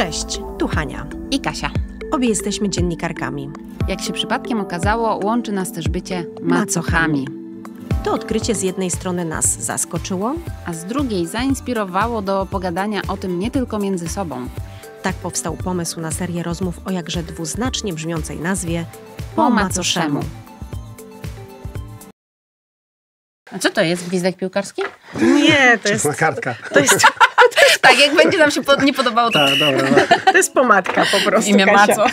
Cześć, tu Hania i Kasia. Obie jesteśmy dziennikarkami. Jak się przypadkiem okazało, łączy nas też bycie macochami. To odkrycie z jednej strony nas zaskoczyło, a z drugiej zainspirowało do pogadania o tym nie tylko między sobą. Tak powstał pomysł na serię rozmów o jakże dwuznacznie brzmiącej nazwie Po macoszemu. A co to jest gwizdek piłkarski? Nie, to jest... Czerwona kartka. To jest tak, jak będzie nam się nie podobało, to... dobra, dobra. No. To jest pomadka po prostu, Imię Kasia. Maco.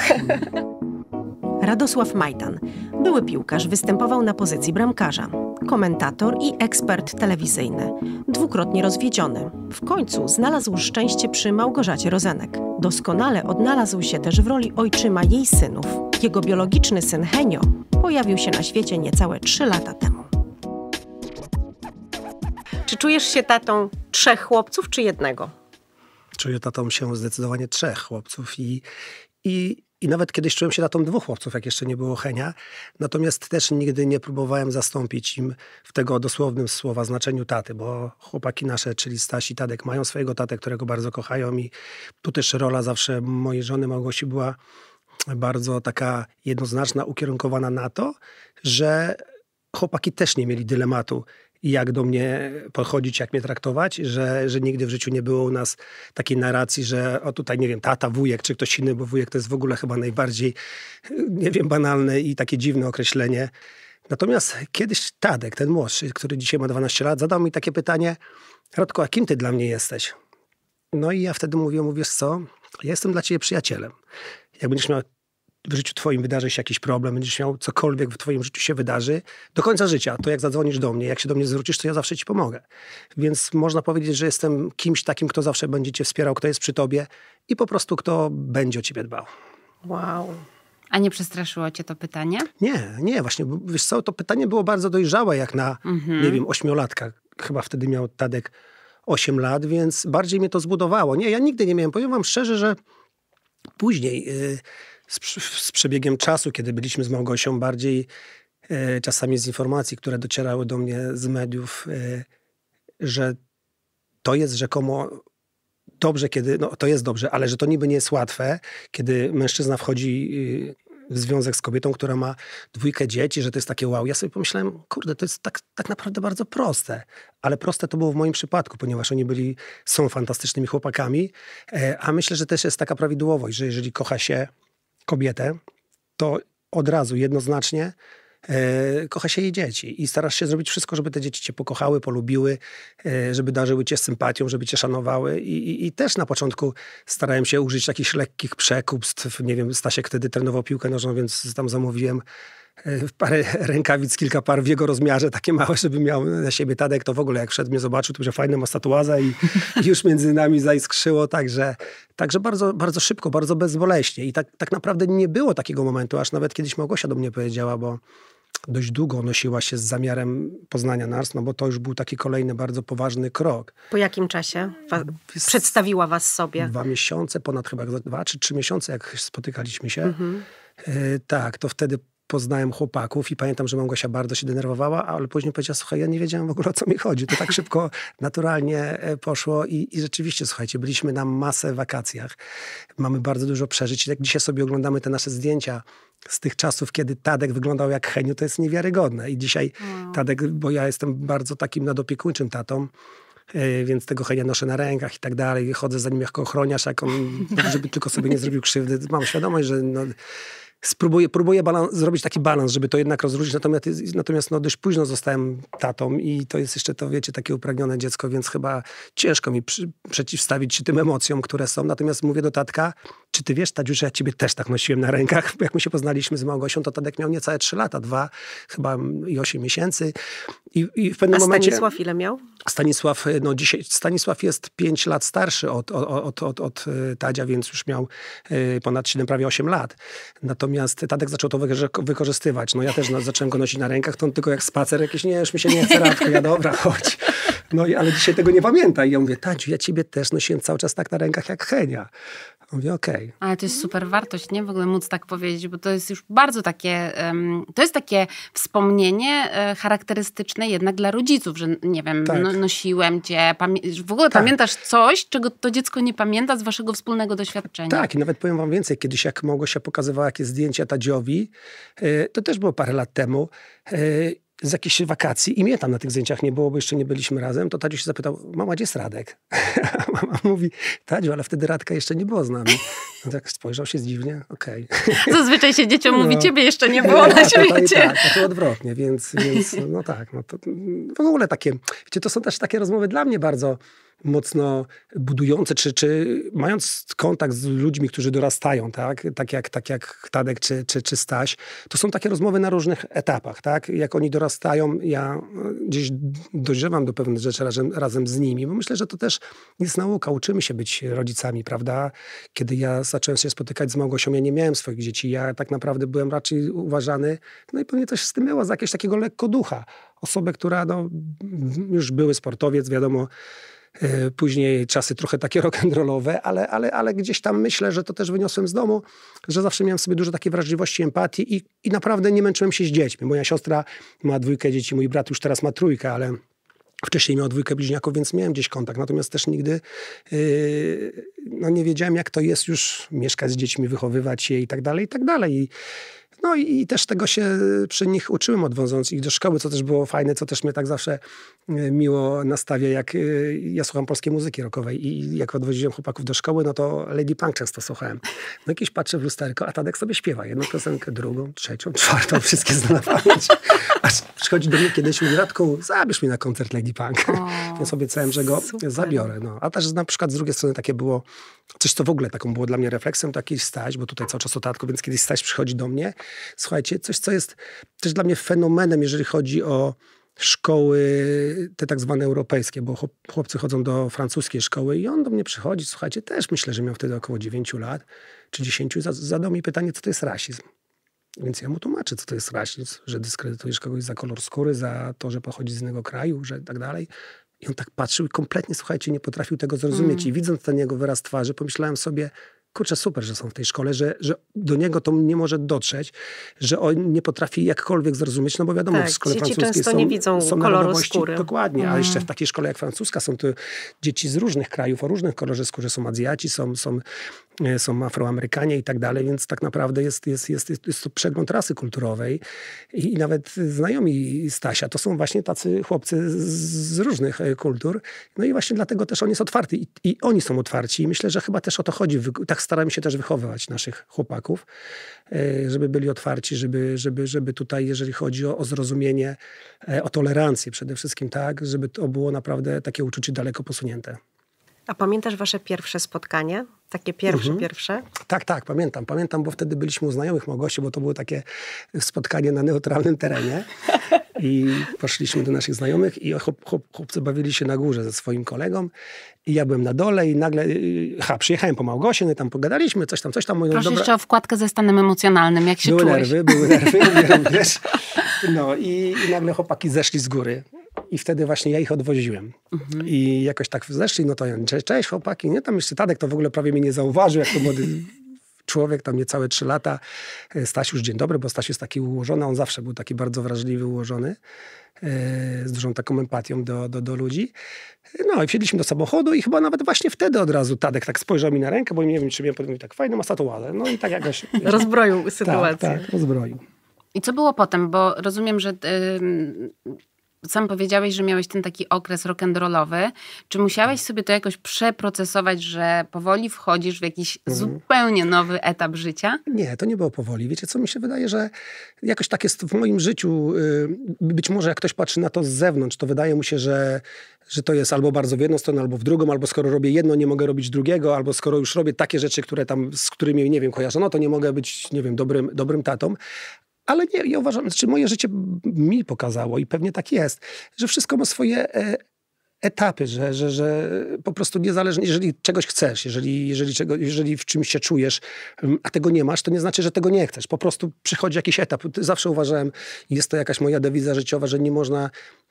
Radosław Majtan. Były piłkarz, występował na pozycji bramkarza. Komentator i ekspert telewizyjny. Dwukrotnie rozwiedziony. W końcu znalazł szczęście przy Małgorzacie Rozenek. Doskonale odnalazł się też w roli ojczyma jej synów. Jego biologiczny syn Henio pojawił się na świecie niecałe trzy lata temu. Czy czujesz się tatą trzech chłopców czy jednego? czuję tatą się zdecydowanie trzech chłopców i, i, i nawet kiedyś czułem się tatą dwóch chłopców, jak jeszcze nie było Henia. Natomiast też nigdy nie próbowałem zastąpić im w tego dosłownym słowa znaczeniu taty, bo chłopaki nasze, czyli Stasi i Tadek, mają swojego tatę, którego bardzo kochają i tu też rola zawsze mojej żony Małgosi była bardzo taka jednoznaczna, ukierunkowana na to, że chłopaki też nie mieli dylematu, i jak do mnie podchodzić, jak mnie traktować, że, że nigdy w życiu nie było u nas takiej narracji, że o tutaj, nie wiem, tata, wujek czy ktoś inny, bo wujek to jest w ogóle chyba najbardziej, nie wiem, banalne i takie dziwne określenie. Natomiast kiedyś Tadek, ten młodszy, który dzisiaj ma 12 lat, zadał mi takie pytanie, "Rodko, a kim ty dla mnie jesteś? No i ja wtedy mówię, mówisz co? Ja jestem dla ciebie przyjacielem. Jak będziesz miał w życiu twoim wydarzy się jakiś problem, będziesz miał cokolwiek w twoim życiu się wydarzy, do końca życia, to jak zadzwonisz do mnie, jak się do mnie zwrócisz, to ja zawsze ci pomogę. Więc można powiedzieć, że jestem kimś takim, kto zawsze będzie cię wspierał, kto jest przy tobie i po prostu kto będzie o ciebie dbał. Wow. A nie przestraszyło cię to pytanie? Nie, nie, właśnie. Wiesz co, to pytanie było bardzo dojrzałe, jak na, mhm. nie wiem, ośmiolatka. Chyba wtedy miał Tadek 8 lat, więc bardziej mnie to zbudowało. Nie, ja nigdy nie miałem. Powiem wam szczerze, że później... Yy, z, z przebiegiem czasu, kiedy byliśmy z Małgosią bardziej e, czasami z informacji, które docierały do mnie z mediów, e, że to jest rzekomo dobrze, kiedy, no to jest dobrze, ale że to niby nie jest łatwe, kiedy mężczyzna wchodzi y, w związek z kobietą, która ma dwójkę dzieci, że to jest takie wow. Ja sobie pomyślałem, kurde, to jest tak, tak naprawdę bardzo proste. Ale proste to było w moim przypadku, ponieważ oni byli, są fantastycznymi chłopakami, e, a myślę, że też jest taka prawidłowość, że jeżeli kocha się kobietę, to od razu jednoznacznie e, kocha się jej dzieci i starasz się zrobić wszystko, żeby te dzieci cię pokochały, polubiły, e, żeby darzyły cię sympatią, żeby cię szanowały. I, i, I, też na początku starałem się użyć jakichś lekkich przekupstw. Nie wiem, Stasiek wtedy trenował piłkę nożną, więc tam zamówiłem parę rękawic, kilka par w jego rozmiarze, takie małe, żeby miał na siebie. Tadek to w ogóle jak wszedł mnie zobaczył, to że fajne ma statuaza i, już między nami zaiskrzyło, także, także bardzo, bardzo szybko, bardzo bezboleśnie. I tak, tak naprawdę nie było takiego momentu, aż nawet kiedyś Małgosia do mnie powiedziała, bo dość długo nosiła się z zamiarem poznania nas, no bo to już był taki kolejny bardzo poważny krok. Po jakim czasie przedstawiła was sobie? Dwa miesiące, ponad chyba dwa czy trzy miesiące, jak spotykaliśmy się. Mhm. Yy, tak, to wtedy poznałem chłopaków i pamiętam, że Małgosia bardzo się denerwowała, ale później powiedziała, słuchaj, ja nie wiedziałem w ogóle o co mi chodzi. To tak szybko, naturalnie e, poszło i, i rzeczywiście, słuchajcie, byliśmy na masę wakacjach. Mamy bardzo dużo przeżyć. Jak dzisiaj sobie oglądamy te nasze zdjęcia z tych czasów, kiedy Tadek wyglądał jak Heniu, to jest niewiarygodne. I dzisiaj no. Tadek, bo ja jestem bardzo takim nadopiekuńczym tatą, e, więc tego henia noszę na rękach i tak dalej. Chodzę za nim jako ochroniarz, jak on, żeby tylko sobie nie zrobił krzywdy. Mam świadomość, że no, spróbuję, próbuję balans, zrobić taki balans, żeby to jednak rozróżnić, natomiast, natomiast no dość późno zostałem tatą i to jest jeszcze, to wiecie, takie upragnione dziecko, więc chyba ciężko mi przy, przeciwstawić się tym emocjom, które są. Natomiast mówię do tatka, czy ty wiesz, Tadziu, że ja ciebie też tak nosiłem na rękach? Jak my się poznaliśmy z Małgosią, to Tadek miał niecałe 3 lata, 2 chyba i 8 miesięcy. I, i w pewnym A momencie... Stanisław ile miał? Stanisław, e, no dzisiaj, Stanisław jest 5 lat starszy od, od, od, od, e, Tadzia, więc już miał e, ponad 7, prawie 8 lat. Natomiast Tadek zaczął to wykorzystywać. No ja też no, zacząłem go nosić na rękach, to on tylko jak spacer jakiś, nie, już mi się nie chce, radko, ja dobra, chodź. No i, ale dzisiaj tego nie pamięta. I ja mówię, Tadziu, ja ciebie też nosiłem cały czas tak na rękach jak Henia. Mówię, okej. Okay. Ale to jest super wartość, nie? W ogóle móc tak powiedzieć, bo to jest już bardzo takie, to jest takie wspomnienie e, charakterystyczne jednak dla rodziców, że nie wiem, tak. no, nosiłem cię, w ogóle tak. pamiętasz coś, czego to dziecko nie pamięta z waszego wspólnego doświadczenia. Tak, i nawet powiem wam więcej, kiedyś jak mogło się pokazywać jakieś zdjęcia Tadziowi, e, to też było parę lat temu, e, z jakichś wakacji i mnie tam na tych zdjęciach nie było, bo jeszcze nie byliśmy razem, to Tadziu się zapytał, mama, gdzie jest Radek? mama mówi, Tadziu, ale wtedy Radka jeszcze nie było z nami. No tak spojrzał się dziwnie, okej. Okay. Zazwyczaj się dzieciom no. mówi, ciebie jeszcze nie było na świecie. Tak, a to odwrotnie, więc, więc no tak. No to, w ogóle takie, wiecie, to są też takie rozmowy dla mnie bardzo mocno budujące, czy, czy mając kontakt z ludźmi, którzy dorastają, tak, tak, jak, tak jak Tadek czy, czy, czy Staś, to są takie rozmowy na różnych etapach, tak, jak oni dorastają, ja e, gdzieś dojrzewam do pewnych rzeczy razem, razem z nimi, bo myślę, że to też jest nauka, uczymy się być rodzicami, prawda, kiedy ja zacząłem się spotykać z Małgosią, ja nie miałem swoich dzieci, ja tak naprawdę byłem raczej uważany, no i pewnie też z tym było, za jakiegoś takiego lekko ducha, osobę, która no, już były sportowiec, wiadomo, E, później czasy trochę takie rock'n'rollowe, ale, ale, ale gdzieś tam myślę, że to też wyniosłem z domu, że zawsze miałem sobie dużo takiej wrażliwości, empatii i, i naprawdę nie męczyłem się z dziećmi. Moja siostra ma dwójkę dzieci, mój brat już teraz ma trójkę, ale Wcześniej miał dwójkę bliźniaków, więc miałem gdzieś kontakt, natomiast też nigdy yy, no nie wiedziałem, jak to jest już mieszkać z dziećmi, wychowywać je i tak dalej, i tak dalej. I no i, i, też tego się przy nich uczyłem, odwożąc ich do szkoły, co też było fajne, co też mnie tak zawsze e, miło nastawia, jak e, ja słucham polskiej muzyki rockowej i jak odwoziłem chłopaków do szkoły, no to Lady Punk często słuchałem. No jakieś patrzę w lusterko, a Tadek sobie śpiewa jedną piosenkę, drugą, trzecią, czwartą, wszystkie znalazłem. Aż przychodzi do mnie kiedyś mówi, Radku, zabierz mnie na koncert Lady Punk. O, ja sobie obiecałem, że go super. zabiorę. No. A też na przykład z drugiej strony takie było, coś co w ogóle taką było dla mnie refleksem, taki Staś, bo tutaj cały czas o Tadku, więc kiedyś Staś przychodzi do mnie Słuchajcie, coś, co jest też dla mnie fenomenem, jeżeli chodzi o szkoły, te tak zwane europejskie, bo chłopcy chodzą do francuskiej szkoły i on do mnie przychodzi, słuchajcie, też myślę, że miał wtedy około 9 lat czy 10, zadał mi pytanie, co to jest rasizm. Więc ja mu tłumaczę, co to jest rasizm, że dyskredytujesz kogoś za kolor skóry, za to, że pochodzi z innego kraju, że tak dalej. I on tak patrzył i kompletnie, słuchajcie, nie potrafił tego zrozumieć. Mm. I widząc ten jego wyraz twarzy, pomyślałem sobie, kurczę, super, że są w tej szkole, że, że do niego to nie może dotrzeć, że on nie potrafi jakkolwiek zrozumieć, no bo wiadomo, tak, w szkole francuskiej często są, nie widzą są koloru skóry. Dokładnie, mm. a mhm. jeszcze w takiej szkole jak francuska są to dzieci z różnych krajów, o różnych kolorze skóry, są Azjaci, są, są E, są Afroamerykanie i tak dalej, więc tak naprawdę jest, jest, jest, jest to przegląd rasy kulturowej i, i nawet znajomi Stasia to są właśnie tacy chłopcy z, z różnych e, kultur. No i właśnie dlatego też on jest otwarty i, i oni są otwarci i myślę, że chyba też o to chodzi. Tak staramy się też wychowywać naszych chłopaków, e, żeby byli otwarci, żeby, żeby, żeby tutaj, jeżeli chodzi o, o zrozumienie, o tolerancję przede wszystkim, tak, żeby to było naprawdę takie uczucie daleko posunięte. A pamiętasz wasze pierwsze spotkanie? Takie pierwsze, mhm. pierwsze? Tak, tak, pamiętam. Pamiętam, bo wtedy byliśmy u znajomych Małgosi, bo to było takie spotkanie na neutralnym terenie. I poszliśmy do naszych znajomych i chłop, chłop, chłopcy bawili się na górze ze swoim kolegą. I ja byłem na dole i nagle, y, ha, przyjechałem po Małgosie, no i tam pogadaliśmy, coś tam, coś tam. Mówią, no Proszę dobra... jeszcze o wkładkę ze stanem emocjonalnym, jak się były czułeś? Nerwy, były nerwy, były nerwy, no i, i nagle chłopaki zeszli z góry. I wtedy właśnie ja ich odwoziłem. Mhm. I jakoś tak zeszli, no to ja, cześć chłopaki, nie? Tam jeszcze Tadek to w ogóle prawie mnie nie zauważył, jak to młody człowiek, tam niecałe trzy lata. E, Staś już dzień dobry, bo Staś jest taki ułożony, on zawsze był taki bardzo wrażliwy, ułożony, e, z dużą taką empatią do, do, do ludzi. E, no i wsiedliśmy do samochodu i chyba nawet właśnie wtedy od razu Tadek tak spojrzał mi na rękę, bo nie wiem, czy mnie mówi tak, fajny masz statuale. No i tak jakoś... rozbroił tak, sytuację. Tak, tak, rozbroił. I co było potem? Bo rozumiem, że sam powiedziałeś, że miałeś ten taki okres rock'n'rollowy. Czy musiałeś sobie to jakoś przeprocesować, że powoli wchodzisz w jakiś mhm. zupełnie nowy etap życia? Nie, to nie było powoli. Wiecie co, mi się wydaje, że jakoś tak jest w moim życiu. Y, być może jak ktoś patrzy na to z zewnątrz, to wydaje mu się, że, że to jest albo bardzo w jedną stronę, albo w drugą, albo skoro robię jedno, nie mogę robić drugiego, albo skoro już robię takie rzeczy, które tam, z którymi, nie wiem, kojarzono, to nie mogę być, nie wiem, dobrym, dobrym tatą. Ale nie, ja uważam, czy znaczy moje życie mi pokazało i pewnie tak jest, że wszystko ma swoje e, etapy, że, że, że po prostu niezależnie, jeżeli czegoś chcesz, jeżeli, jeżeli, czego, jeżeli w czymś się czujesz, mm, a tego nie masz, to nie znaczy, że tego nie chcesz. Po prostu przychodzi jakiś etap. Zawsze uważałem, jest to jakaś moja dewiza życiowa, że nie można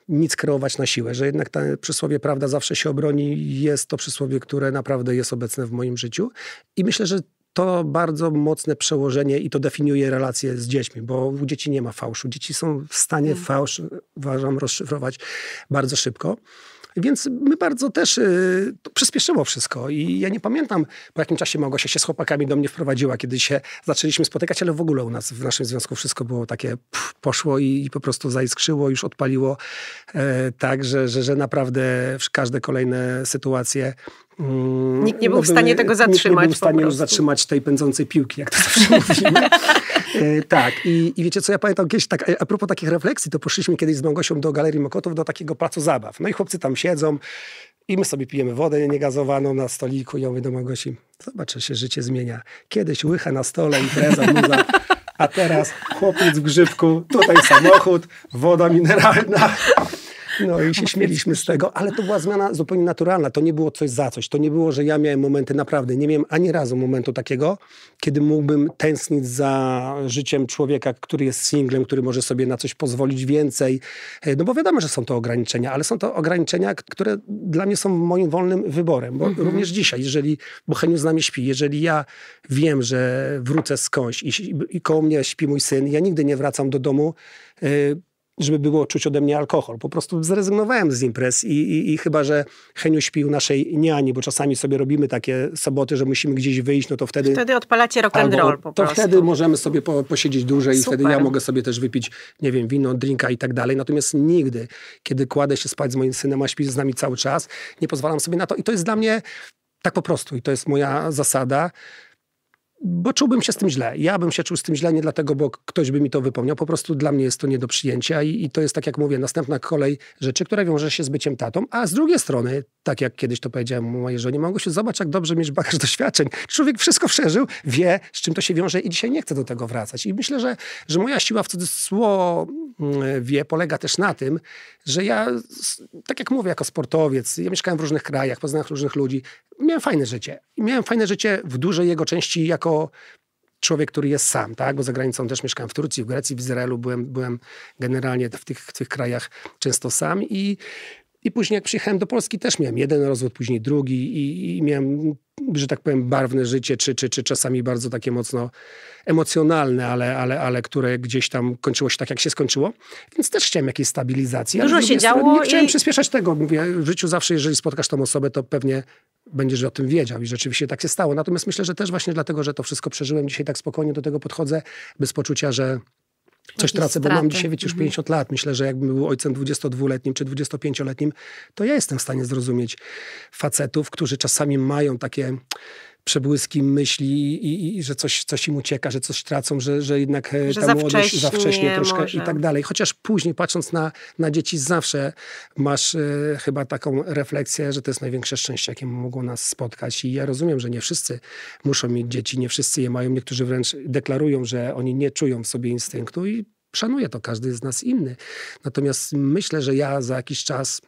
nic kreować na siłę, że jednak ta przysłowie prawda zawsze się obroni. Jest to przysłowie, które naprawdę jest obecne w moim życiu i myślę, że to bardzo mocne przełożenie i to definiuje relacje z dziećmi, bo u dzieci nie ma fałszu. Dzieci są w stanie mhm. fałsz, uważam, rozszyfrować bardzo szybko. Więc my bardzo też y, przyspieszyło wszystko. I ja nie pamiętam, po jakim czasie Małgosia się z chłopakami do mnie wprowadziła, kiedy się zaczęliśmy spotykać, ale w ogóle u nas, w naszym związku wszystko było takie, pff, poszło i, i, po prostu zaiskrzyło, już odpaliło. E, tak, że, że, że naprawdę każde kolejne sytuacje Mm, nikt nie był no, w stanie tego zatrzymać. Nikt nie był w stanie już zatrzymać tej pędzącej piłki, jak to zawsze mówimy. E, tak, I, i wiecie co, ja pamiętam kiedyś, tak, e, a propos takich refleksji, to poszliśmy kiedyś z Małgosią do Galerii Mokotów, do takiego placu zabaw. No i chłopcy tam siedzą i my sobie pijemy wodę niegazowaną na stoliku i ja mówię do Małgosi, zobaczę się życie zmienia. Kiedyś łycha na stole, impreza, muza. A teraz chłopiec w grzybku, tutaj samochód, woda mineralna, no i się śmieliśmy z tego, ale to była zmiana zupełnie naturalna. To nie było coś za coś. To nie było, że ja miałem momenty naprawdę, nie miałem ani razu momentu takiego, kiedy mógłbym tęsknić za życiem człowieka, który jest singlem, który może sobie na coś pozwolić więcej. E, no bo wiadomo, że są to ograniczenia, ale są to ograniczenia, które dla mnie są moim wolnym wyborem. Bo mhm. również dzisiaj, jeżeli Boheniu z nami śpi, jeżeli ja wiem, że wrócę skądś i, i koło mnie śpi mój syn, ja nigdy nie wracam do domu e, żeby było czuć ode mnie alkohol. Po prostu zrezygnowałem z imprez i, i, i chyba, że Heniu śpił naszej niani, bo czasami sobie robimy takie soboty, że musimy gdzieś wyjść, no to wtedy... Wtedy odpalacie rock and roll po prostu. To wtedy możemy sobie po, posiedzieć dłużej Super. i wtedy ja mogę sobie też wypić, nie wiem, wino, drinka i tak dalej. Natomiast nigdy, kiedy kładę się spać z moim synem, a śpi z nami cały czas, nie pozwalam sobie na to. I to jest dla mnie tak po prostu i to jest moja zasada bo czułbym się z tym źle. Ja bym się czuł z tym źle nie dlatego, bo ktoś by mi to wypomniał. Po prostu dla mnie jest to nie do przyjęcia i, i, to jest, tak jak mówię, następna kolej rzeczy, która wiąże się z byciem tatą. A z drugiej strony, tak jak kiedyś to powiedziałem mojej żonie, mogę się zobaczyć jak dobrze mieć bagaż doświadczeń. Człowiek wszystko przeżył, wie, z czym to się wiąże i dzisiaj nie chce do tego wracać. I myślę, że, że moja siła w cudzysłowie mm, polega też na tym, że ja, tak jak mówię, jako sportowiec, ja mieszkałem w różnych krajach, poznałem różnych ludzi, miałem fajne życie. Miałem fajne życie w dużej jego części jako jako człowiek, który jest sam, tak? Bo za granicą też mieszkałem w Turcji, w Grecji, w Izraelu, byłem, byłem generalnie w tych, w tych krajach często sam i i później jak przyjechałem do Polski też miałem jeden rozwód, później drugi i, i miałem, że tak powiem, barwne życie, czy, czy, czy czasami bardzo takie mocno emocjonalne, ale, ale, ale które gdzieś tam kończyło się tak, jak się skończyło. Więc też chciałem jakiejś stabilizacji. Dużo się działo. nie i... chciałem przyspieszać tego. Mówię, w życiu zawsze, jeżeli spotkasz tą osobę, to pewnie będziesz o tym wiedział. I rzeczywiście tak się stało. Natomiast myślę, że też właśnie dlatego, że to wszystko przeżyłem, dzisiaj tak spokojnie do tego podchodzę, bez poczucia, że Coś tracę, straty. bo mam dzisiaj wiecie, już mhm. 50 lat. Myślę, że jakbym był ojcem 22-letnim czy 25-letnim, to ja jestem w stanie zrozumieć facetów, którzy czasami mają takie przebłyski myśli i, i, że coś, coś im ucieka, że coś tracą, że, że jednak e, że ta za młodość za wcześnie troszkę może. i tak dalej. Chociaż później, patrząc na, na dzieci, zawsze masz y, chyba taką refleksję, że to jest największe szczęście, jakie mogło nas spotkać. I ja rozumiem, że nie wszyscy muszą mieć dzieci, nie wszyscy je mają. Niektórzy wręcz deklarują, że oni nie czują w sobie instynktu i Szanuję to każdy z nas inny. Natomiast myślę, że ja za jakiś czas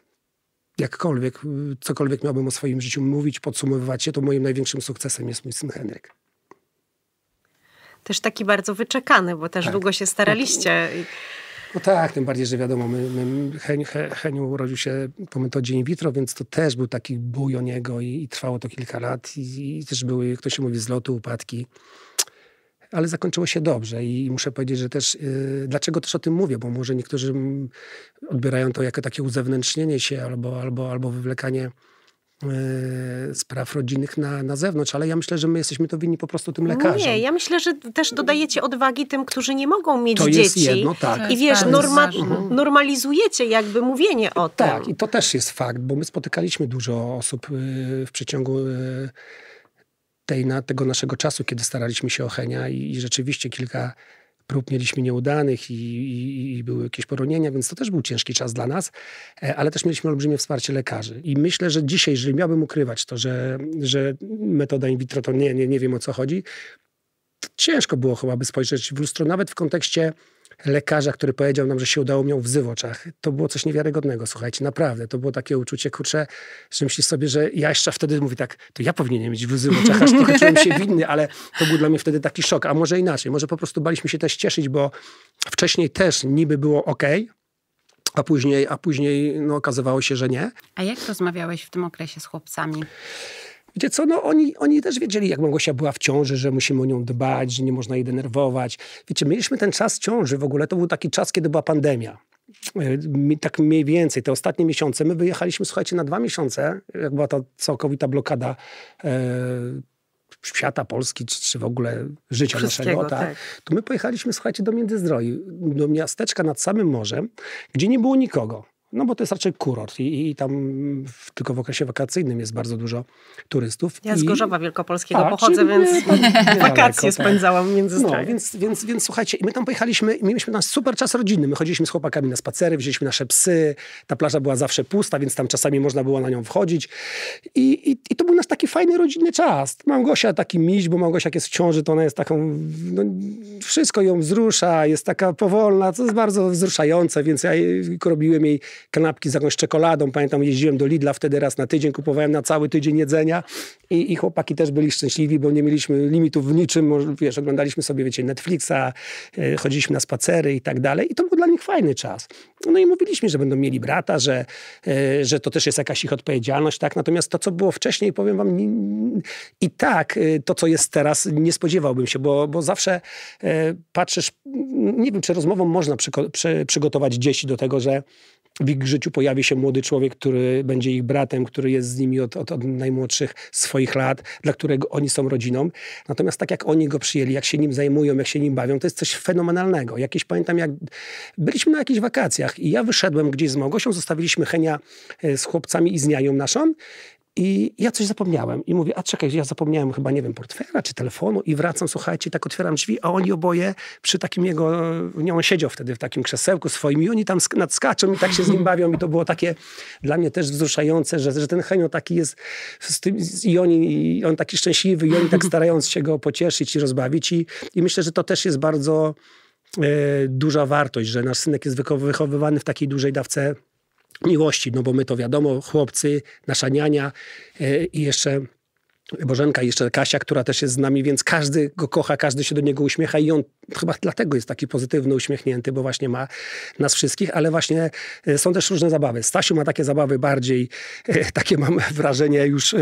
jakkolwiek, y, cokolwiek miałbym o swoim życiu mówić, podsumowywać się, to moim największym sukcesem jest mój syn Henryk. Też taki bardzo wyczekany, bo też tak. długo się staraliście. No, no tak, tym bardziej, że wiadomo, my, my Heniu urodził się po metodzie in vitro, więc to też był taki bój o niego i, i trwało to kilka lat i, i też były, jak to się mówi, zloty, upadki ale zakończyło się dobrze i muszę powiedzieć, że też, y, dlaczego też o tym mówię, bo może niektórzy odbierają to jako takie uzewnętrznienie się albo, albo, albo wywlekanie y, spraw rodzinnych na, na zewnątrz, ale ja myślę, że my jesteśmy to winni po prostu tym lekarzom. Nie, ja myślę, że też dodajecie odwagi tym, którzy nie mogą mieć to dzieci. Jest jedno, tak. I wiesz, norma mhm. normalizujecie jakby mówienie o tak, tym. Tak, i to też jest fakt, bo my spotykaliśmy dużo osób y, w przeciągu tej, na, tego naszego czasu, kiedy staraliśmy się o Henia i, i rzeczywiście kilka prób mieliśmy nieudanych i, i, i, były jakieś poronienia, więc to też był ciężki czas dla nas, e, ale też mieliśmy olbrzymie wsparcie lekarzy. I myślę, że dzisiaj, jeżeli miałbym ukrywać to, że, że metoda in vitro to nie, nie, nie wiem o co chodzi, ciężko było chyba by spojrzeć w lustro, nawet w kontekście lekarza, który powiedział nam, że się udało miał łzy w To było coś niewiarygodnego, słuchajcie, naprawdę. To było takie uczucie, kurczę, że myślisz sobie, że ja jeszcze wtedy mówię tak, to ja powinienem mieć łzy w oczach, aż trochę czułem się winny, ale to był dla mnie wtedy taki szok. A może inaczej, może po prostu baliśmy się też cieszyć, bo wcześniej też niby było ok, a później, a później no, okazywało się, że nie. A jak rozmawiałeś w tym okresie z chłopcami? Widzicie, co, no oni, oni też wiedzieli, jak Małgosia była w ciąży, że musimy o nią dbać, że nie można jej denerwować. Wiecie, mieliśmy ten czas ciąży w ogóle, to był taki czas, kiedy była pandemia. E, tak mniej więcej, te ostatnie miesiące. My wyjechaliśmy, słuchajcie, na dwa miesiące, jak była ta całkowita blokada e, świata, Polski, czy, czy w ogóle życia naszego. Tak? tak. To my pojechaliśmy, słuchajcie, do Międzyzdroi, do miasteczka nad samym morzem, gdzie nie było nikogo. No bo to jest raczej kurort i, i tam w, tylko w okresie wakacyjnym jest bardzo dużo turystów. Ja z Gorzowa Wielkopolskiego tak, pochodzę, więc wakacje tak. spędzałam między no, więc, więc, więc słuchajcie, my tam pojechaliśmy i mieliśmy tam super czas rodzinny. My chodziliśmy z chłopakami na spacery, wzięliśmy nasze psy, ta plaża była zawsze pusta, więc tam czasami można było na nią wchodzić. I, i, i to był nasz taki fajny rodzinny czas. Małgosia taki miś, bo Małgosia jak jest w ciąży, to ona jest taką, no, wszystko ją wzrusza, jest taka powolna, co jest bardzo wzruszające, więc ja robiłem jej kanapki z jakąś czekoladą. Pamiętam, jeździłem do Lidla wtedy raz na tydzień, kupowałem na cały tydzień jedzenia i, i chłopaki też byli szczęśliwi, bo nie mieliśmy limitów w niczym. Wiesz, oglądaliśmy sobie, wiecie, Netflixa, e, chodziliśmy na spacery i tak dalej. I to był dla nich fajny czas. No i mówiliśmy, że będą mieli brata, że, e, że to też jest jakaś ich odpowiedzialność, tak? Natomiast to, co było wcześniej, powiem wam, i tak e, to, co jest teraz, nie spodziewałbym się, bo, bo zawsze patrzysz, nie wiem, czy rozmową można przygotować dzieci do tego, że w ich życiu pojawi się młody człowiek, który będzie ich bratem, który jest z nimi od, od, od, najmłodszych swoich lat, dla którego oni są rodziną. Natomiast tak jak oni go przyjęli, jak się nim zajmują, jak się nim bawią, to jest coś fenomenalnego. Jakieś pamiętam, jak byliśmy na jakichś wakacjach i ja wyszedłem gdzieś z Małgosią, zostawiliśmy Henia e, z chłopcami i z nianią naszą i ja coś zapomniałem. I mówię, a czekaj, ja zapomniałem chyba, nie wiem, portfela czy telefonu. I wracam, słuchajcie, tak otwieram drzwi, a oni oboje przy takim jego, nie, on siedział wtedy w takim krzesełku swoim i oni tam nadskaczą i tak się z nim bawią. I to było takie dla mnie też wzruszające, że, że ten Henio taki jest z tym, i, oni, i on taki szczęśliwy i oni tak starając się go pocieszyć i rozbawić. I, i myślę, że to też jest bardzo e, duża wartość, że nasz synek jest wychowywany w takiej dużej dawce miłości, no bo my to wiadomo, chłopcy, nasza niania e, i jeszcze Bożenka, jeszcze Kasia, która też jest z nami, więc każdy go kocha, każdy się do niego uśmiecha i on chyba dlatego jest taki pozytywny, uśmiechnięty, bo właśnie ma nas wszystkich, ale właśnie e, są też różne zabawy. Stasiu ma takie zabawy bardziej, e, takie mam wrażenie już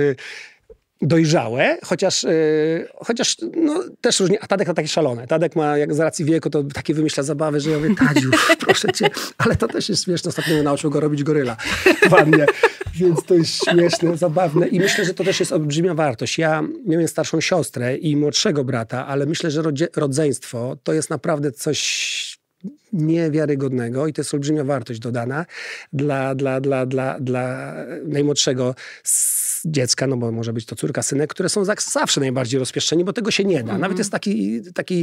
dojrzałe, chociaż, yy, chociaż no, też różnie, a Tadek ma takie szalone. Tadek ma, jak z racji wieku, to takie wymyśla zabawy, że ja mówię, Tadziu, proszę cię, ale to też jest śmieszne, ostatnio nauczył go robić goryla w wannie, więc to jest śmieszne, zabawne i myślę, że to też jest olbrzymia wartość. Ja miałem starszą siostrę i młodszego brata, ale myślę, że rodzie, rodzeństwo to jest naprawdę coś niewiarygodnego i to jest olbrzymia wartość dodana dla, dla, dla, dla, dla najmłodszego z dziecka, no bo może być to córka, synek, które są tak zawsze najbardziej rozpieszczeni, bo tego się nie da. Mhm. Nawet jest taki, taki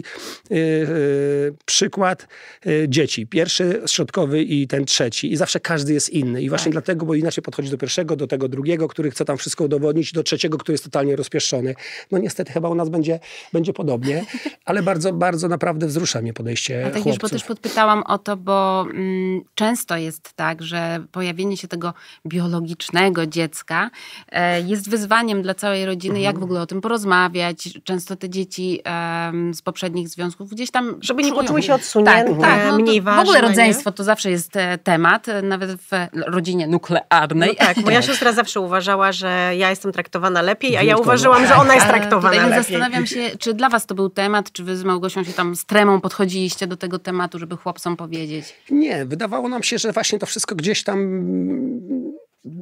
yy, yy, przykład yy, dzieci. Pierwszy, środkowy i ten trzeci. I zawsze każdy jest inny. I właśnie tak. dlatego, bo inaczej podchodzi do pierwszego, do tego drugiego, który chce tam wszystko udowodnić, do trzeciego, który jest totalnie rozpieszczony. No niestety chyba u nas będzie, będzie podobnie, ale bardzo, bardzo naprawdę wzrusza mnie podejście A tak Już, bo też podpytałam o to, bo mm, często jest tak, że pojawienie się tego biologicznego dziecka e, jest wyzwaniem dla całej rodziny, mhm. jak w mhm. ogóle o tym porozmawiać. Często te dzieci um, z poprzednich związków gdzieś tam. Żeby nie poczuły się odsunięte, tak, tak, no mniej ważne. W ogóle rodzeństwo nie? to zawsze jest e, temat, nawet w rodzinie nuklearnej. No tak, moja tak. siostra zawsze uważała, że ja jestem traktowana lepiej, a ja uważałam, no. że ona jest traktowana lepiej. Zastanawiam się, czy dla was to był temat, czy wy z Małgosią się tam z tremą podchodziliście do tego tematu, żeby chłopcom powiedzieć? Nie, wydawało nam się, że właśnie to wszystko gdzieś tam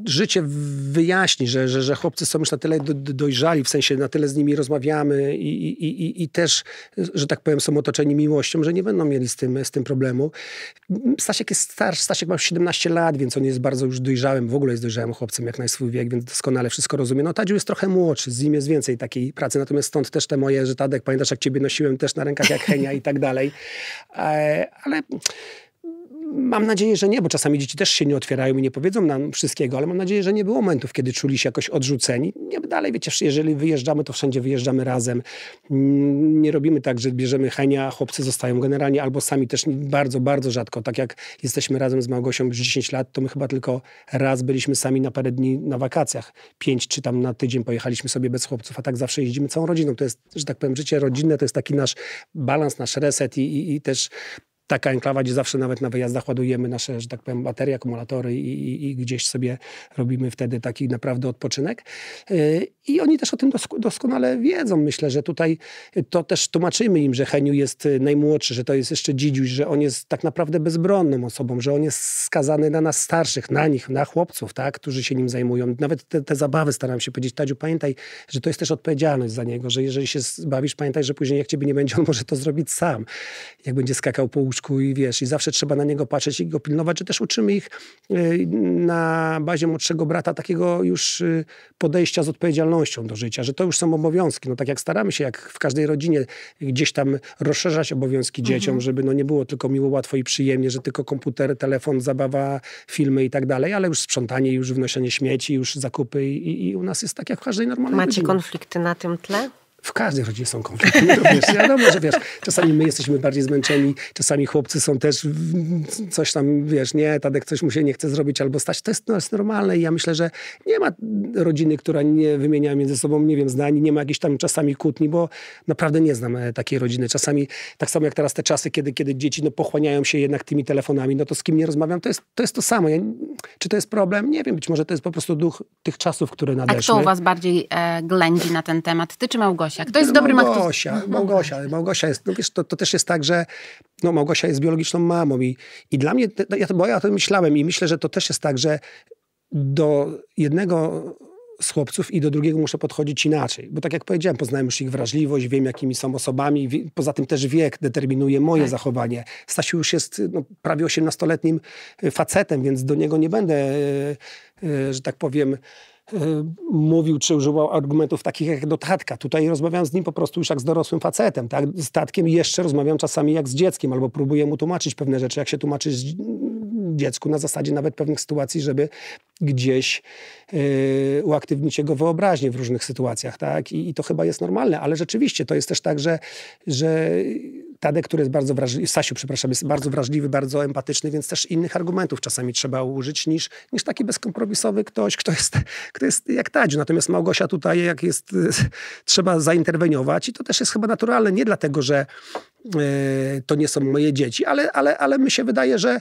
życie wyjaśni, że, że, że chłopcy są już na tyle dojrzali, w sensie na tyle z nimi rozmawiamy i, i, i, i też, że tak powiem, są otoczeni miłością, że nie będą mieli z tym, z tym problemu. Stasiek jest starszy, Stasiek ma już 17 lat, więc on jest bardzo już dojrzałym, w ogóle jest dojrzałym chłopcem jak na swój wiek, więc doskonale wszystko rozumie. No Tadziu jest trochę młodszy, z nim jest więcej takiej pracy, natomiast stąd też te moje, że Tadek, pamiętasz jak ciebie nosiłem też na rękach jak Henia i tak dalej. E, ale Mam nadzieję, że nie, bo czasami dzieci też się nie otwierają i nie powiedzą nam wszystkiego, ale mam nadzieję, że nie było momentów, kiedy czuli się jakoś odrzuceni. Nie, dalej, wiecie, jeżeli wyjeżdżamy, to wszędzie wyjeżdżamy razem. Mm, nie robimy tak, że bierzemy Henia, chłopcy zostają generalnie, albo sami też bardzo, bardzo rzadko. Tak jak jesteśmy razem z Małgosią już 10 lat, to my chyba tylko raz byliśmy sami na parę dni na wakacjach. Pięć czy tam na tydzień pojechaliśmy sobie bez chłopców, a tak zawsze jeździmy całą rodziną. To jest, że tak powiem, życie rodzinne, to jest taki nasz balans, nasz reset i, i, i też taka enklawa, gdzie zawsze nawet na wyjazdach ładujemy nasze, że tak powiem, baterie, akumulatory i, i, i gdzieś sobie robimy wtedy taki naprawdę odpoczynek. Y, I oni też o tym doskonale wiedzą. Myślę, że tutaj to też tłumaczymy im, że Heniu jest y, najmłodszy, że to jest jeszcze dzidziuś, że on jest tak naprawdę bezbronną osobą, że on jest skazany na nas starszych, na nich, na chłopców, tak, którzy się nim zajmują. Nawet te, te zabawy staram się powiedzieć, Tadziu, pamiętaj, że to jest też odpowiedzialność za niego, że jeżeli się zbawisz, pamiętaj, że później jak ciebie nie będzie, on może to zrobić sam. Jak będzie skakał po łóżku, i wiesz, i zawsze trzeba na niego patrzeć i go pilnować, że też uczymy ich y, na bazie młodszego brata takiego już y, podejścia z odpowiedzialnością do życia, że to już są obowiązki. No tak jak staramy się, jak w każdej rodzinie gdzieś tam rozszerzać obowiązki mhm. dzieciom, żeby no nie było tylko miło, łatwo i przyjemnie, że tylko komputer, telefon, zabawa, filmy i tak dalej, ale już sprzątanie, już wnoszenie śmieci, już zakupy i, i u nas jest tak jak w każdej normalnej Macie rodzinie. konflikty na tym tle? W każdej rodzinie są konflikty. No wiadomo, że wiesz, czasami my jesteśmy bardziej zmęczeni, czasami chłopcy są też coś tam, wiesz, nie, Tadek coś mu się nie chce zrobić albo stać. To jest, no, jest normalne i ja myślę, że nie ma rodziny, która nie wymienia między sobą, nie wiem, zdań, nie ma jakichś tam czasami kłótni, bo naprawdę nie znam e, takiej rodziny. Czasami, tak samo jak teraz te czasy, kiedy, kiedy dzieci no, pochłaniają się jednak tymi telefonami, no to z kim nie rozmawiam, to jest to, jest to samo. Ja, czy to jest problem? Nie wiem, być może to jest po prostu duch tych czasów, które tak, nadeszły. A kto u was bardziej e, ględzi na ten temat? Ty czy Małgosia? Małgosia. Kto jest dobry matką? Małgosia, Małgosia, Małgosia jest, no wiesz, to, to też jest tak, że no Małgosia jest biologiczną mamą i, i dla mnie, no ja to, bo ja o tym myślałem i myślę, że to też jest tak, że do jednego z chłopców i do drugiego muszę podchodzić inaczej. Bo tak jak powiedziałem, poznałem już ich wrażliwość, wiem jakimi są osobami. Poza tym też wiek determinuje moje tak. zachowanie. Stasiu już jest no, prawie 18-letnim facetem, więc do niego nie będę, e, e, że tak powiem, Y, mówił czy używał argumentów takich jak do tatka. Tutaj rozmawiam z nim po prostu już jak z dorosłym facetem, tak? Z tatkiem jeszcze rozmawiam czasami jak z dzieckiem, albo próbuję mu tłumaczyć pewne rzeczy, jak się tłumaczy z mm, dziecku na zasadzie nawet pewnych sytuacji, żeby gdzieś yy, uaktywnić jego wyobraźnię w różnych sytuacjach, tak? I, I to chyba jest normalne, ale rzeczywiście to jest też tak, że, że Tadek, który jest bardzo wrażliwy, Sasiu, przepraszam, jest bardzo wrażliwy, bardzo empatyczny, więc też innych argumentów czasami trzeba użyć niż, niż taki bezkompromisowy ktoś, kto jest, kto jest jak Tadziu. Natomiast Małgosia tutaj, jak jest, trzeba zainterweniować i to też jest chyba naturalne, nie dlatego, że yy, to nie są moje dzieci, ale, ale, ale mi się wydaje, że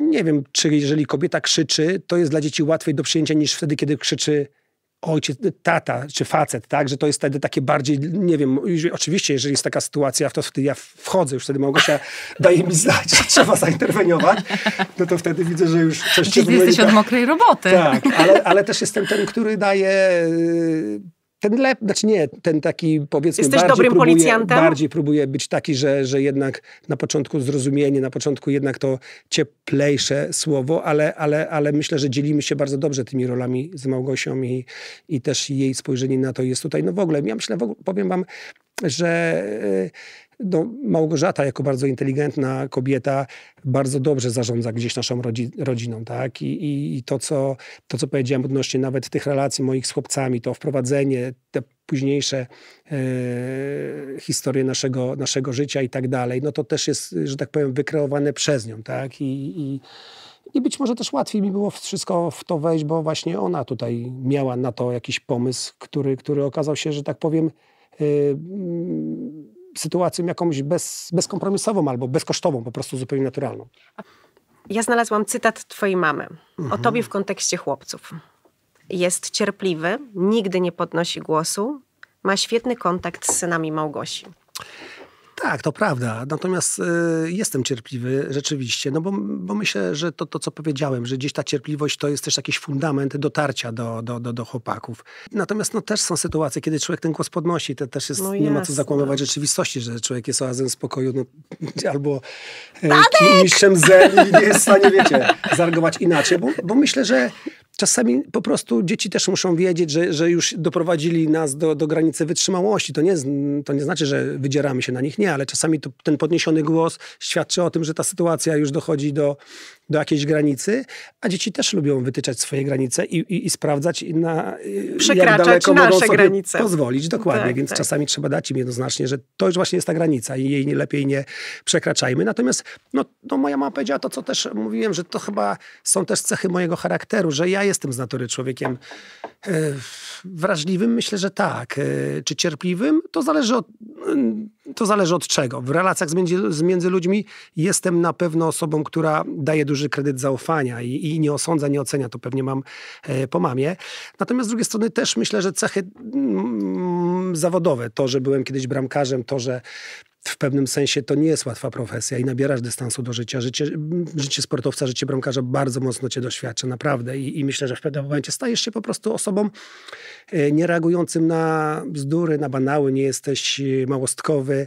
nie wiem, czy jeżeli kobieta krzyczy, to jest dla dzieci łatwiej do przyjęcia niż wtedy, kiedy krzyczy ojciec, tata czy facet, tak, że to jest wtedy takie bardziej, nie wiem, oczywiście, jeżeli jest taka sytuacja, to wtedy ja wchodzę, już wtedy Małgosia daje mi znać, że trzeba zainterweniować, no to wtedy widzę, że już coś się jesteś od tak. mokrej roboty. Tak, ale, ale też jestem ten, który daje y, ten lep, znaczy nie, ten taki powiedzmy Jesteś bardziej dobrym próbuje, policjantem? Bardziej próbuje być taki, że, że jednak na początku zrozumienie, na początku jednak to cieplejsze słowo, ale, ale, ale myślę, że dzielimy się bardzo dobrze tymi rolami z Małgosią i, i też jej spojrzenie na to jest tutaj. No w ogóle, ja myślę, w ogóle, powiem wam, że... Yy, no, Małgorzata jako bardzo inteligentna kobieta bardzo dobrze zarządza gdzieś naszą rodzi rodziną, tak? I, i, I, to, co, to, co powiedziałem odnośnie nawet tych relacji moich z chłopcami, to wprowadzenie, te późniejsze e, historie naszego, naszego życia i tak dalej, no to też jest, że tak powiem, wykreowane przez nią, tak? I, i, i być może też łatwiej mi było wszystko w to wejść, bo właśnie ona tutaj miała na to jakiś pomysł, który, który okazał się, że tak powiem... E, sytuacją jakąś bez, bezkompromisową albo bezkosztową, po prostu zupełnie naturalną. Ja znalazłam cytat twojej mamy mhm. o tobie w kontekście chłopców. Jest cierpliwy, nigdy nie podnosi głosu, ma świetny kontakt z synami Małgosi. Tak, to prawda. Natomiast y, jestem cierpliwy rzeczywiście, no bo, bo myślę, że to, to, co powiedziałem, że gdzieś ta cierpliwość to jest też jakiś fundament dotarcia do, do, do, do chłopaków. Natomiast no, też są sytuacje, kiedy człowiek ten głos podnosi, to też jest, no nie ma co zakłamywać rzeczywistości, że człowiek jest oazem spokoju no, albo e, mistrzem zen i nie jest w stanie, wiecie, zargować inaczej, bo, bo myślę, że czasami po prostu dzieci też muszą wiedzieć, że, że już doprowadzili nas do, do granicy wytrzymałości. To nie, to nie znaczy, że wydzieramy się na nich, nie nie, ale czasami to, ten podniesiony głos świadczy o tym, że ta sytuacja już dochodzi do do jakiejś granicy, a dzieci też lubią wytyczać swoje granice i, i, i sprawdzać na Przekraczać jak daleko nasze mogą sobie granice. pozwolić, dokładnie, tak, więc tak. czasami trzeba dać im jednoznacznie, że to już właśnie jest ta granica i jej lepiej nie przekraczajmy. Natomiast no, no moja mama powiedziała to, co też mówiłem, że to chyba są też cechy mojego charakteru, że ja jestem z natury człowiekiem e, wrażliwym, myślę, że tak. E, czy cierpliwym? To zależy od, to zależy od czego. W relacjach między, między ludźmi jestem na pewno osobą, która daje dużo duży kredyt zaufania i, i nie osądza, nie ocenia. To pewnie mam e, po mamie. Natomiast z drugiej strony też myślę, że cechy mm, zawodowe, to, że byłem kiedyś bramkarzem, to, że w pewnym sensie to nie jest łatwa profesja i nabierasz dystansu do życia. Życie, życie sportowca, życie bramkarza bardzo mocno cię doświadcza, naprawdę. I, I, myślę, że w pewnym momencie stajesz się po prostu osobą e, nie reagującym na bzdury, na banały, nie jesteś e, małostkowy.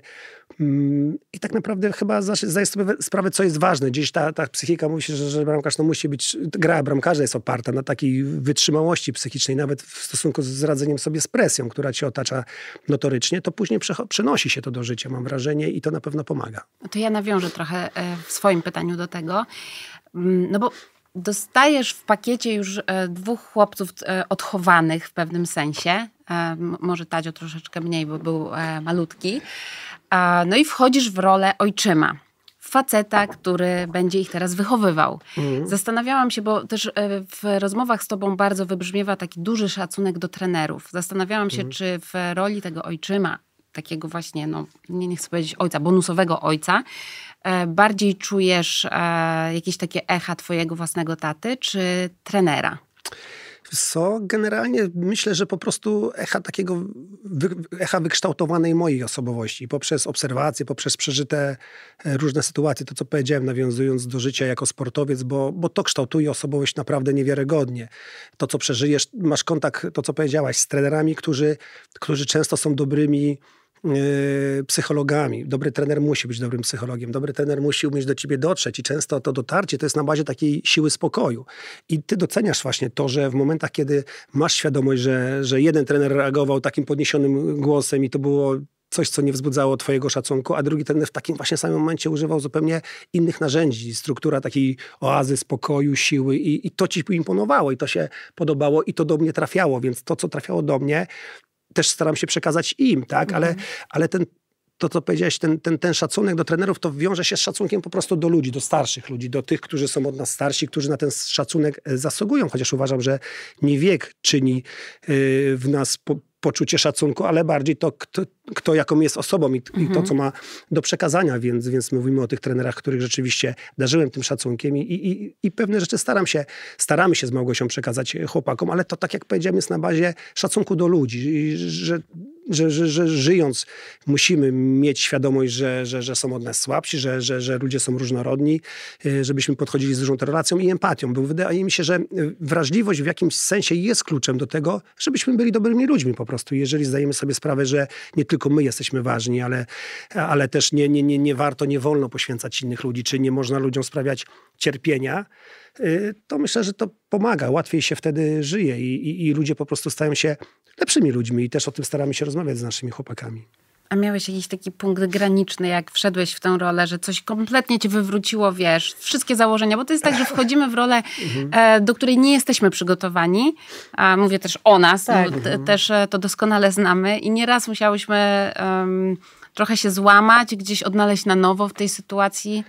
Mm, I tak naprawdę chyba zdaję sobie sprawę, co jest ważne. Dziś ta, ta psychika mówi się, że, że bramkarz no, musi być, gra bramkarza jest oparta na takiej wytrzymałości psychicznej, nawet w stosunku z radzeniem sobie z presją, która ci otacza notorycznie, to później przenosi się to do życia, mam wrażenie, i to na pewno pomaga. No to ja nawiążę trochę e, w swoim pytaniu do tego, mm, no bo dostajesz w pakiecie już e, dwóch chłopców e, odchowanych w pewnym sensie, może Tadzio troszeczkę mniej, bo był malutki, no i wchodzisz w rolę ojczyma faceta, który będzie ich teraz wychowywał. Mhm. Zastanawiałam się, bo też e, w rozmowach z tobą bardzo wybrzmiewa taki duży szacunek do trenerów. Zastanawiałam się, mhm. czy w roli tego ojczyma, takiego właśnie, no nie, nie chcę powiedzieć ojca, bonusowego ojca, e, bardziej czujesz e, jakieś takie echa twojego własnego taty, czy trenera? co generalnie myślę, że po prostu echa takiego, wy, echa wykształtowanej mojej osobowości poprzez obserwacje, poprzez przeżyte e, różne sytuacje, to co powiedziałem, nawiązując do życia jako sportowiec, bo, bo to kształtuje osobowość naprawdę niewiarygodnie. To, co przeżyjesz, masz kontakt, to co powiedziałaś, z trenerami, którzy, którzy często są dobrymi Yy, psychologami. Dobry trener musi być dobrym psychologiem. Dobry trener musi umieć do ciebie dotrzeć i często to dotarcie to jest na bazie takiej siły spokoju. I ty doceniasz właśnie to, że w momentach, kiedy masz świadomość, że, że jeden trener reagował takim podniesionym głosem i to było coś, co nie wzbudzało twojego szacunku, a drugi trener w takim właśnie samym momencie używał zupełnie innych narzędzi. Struktura takiej oazy spokoju, siły i, i to ci imponowało i to się podobało i to do mnie trafiało, więc to, co trafiało do mnie, też staram się przekazać im, tak? Ale, mhm. ale ten, to, co powiedziałeś, ten, ten, ten szacunek do trenerów, to wiąże się z szacunkiem po prostu do ludzi, do starszych ludzi, do tych, którzy są od nas starsi, którzy na ten szacunek e, zasługują, chociaż uważam, że nie wiek czyni y, w nas po, poczucie szacunku, ale bardziej to, kto, kto jaką jest osobą i, mhm. i, to, mhm. co ma do przekazania, więc, więc mówimy o tych trenerach, których rzeczywiście darzyłem tym szacunkiem i, i, i pewne rzeczy staram się, staramy się z Małgosią przekazać chłopakom, ale to, tak jak powiedziałem, jest na bazie szacunku do ludzi, że że, że, że, żyjąc musimy mieć świadomość, że, że, że są od nas słabsi, że, że, że ludzie są różnorodni, e, żebyśmy podchodzili z dużą relacją i empatią, bo wydaje mi się, że wrażliwość w jakimś sensie jest kluczem do tego, żebyśmy byli dobrymi ludźmi po prostu. Jeżeli zdajemy sobie sprawę, że nie tylko tylko my jesteśmy ważni, ale, ale też nie, nie, nie, nie warto, nie wolno poświęcać innych ludzi, czy nie można ludziom sprawiać cierpienia, y, to myślę, że to pomaga, łatwiej się wtedy żyje i, i, i ludzie po prostu stają się lepszymi ludźmi i też o tym staramy się rozmawiać z naszymi chłopakami. A miałeś jakiś taki punkt graniczny, jak wszedłeś w tę rolę, że coś kompletnie cię wywróciło, wiesz, wszystkie założenia, bo to jest tak, że wchodzimy w rolę, mhm. e, do której nie jesteśmy przygotowani. A mówię też o nas, tak. no, też e, to doskonale znamy i nieraz musiałyśmy um, trochę się złamać, gdzieś odnaleźć na nowo w tej sytuacji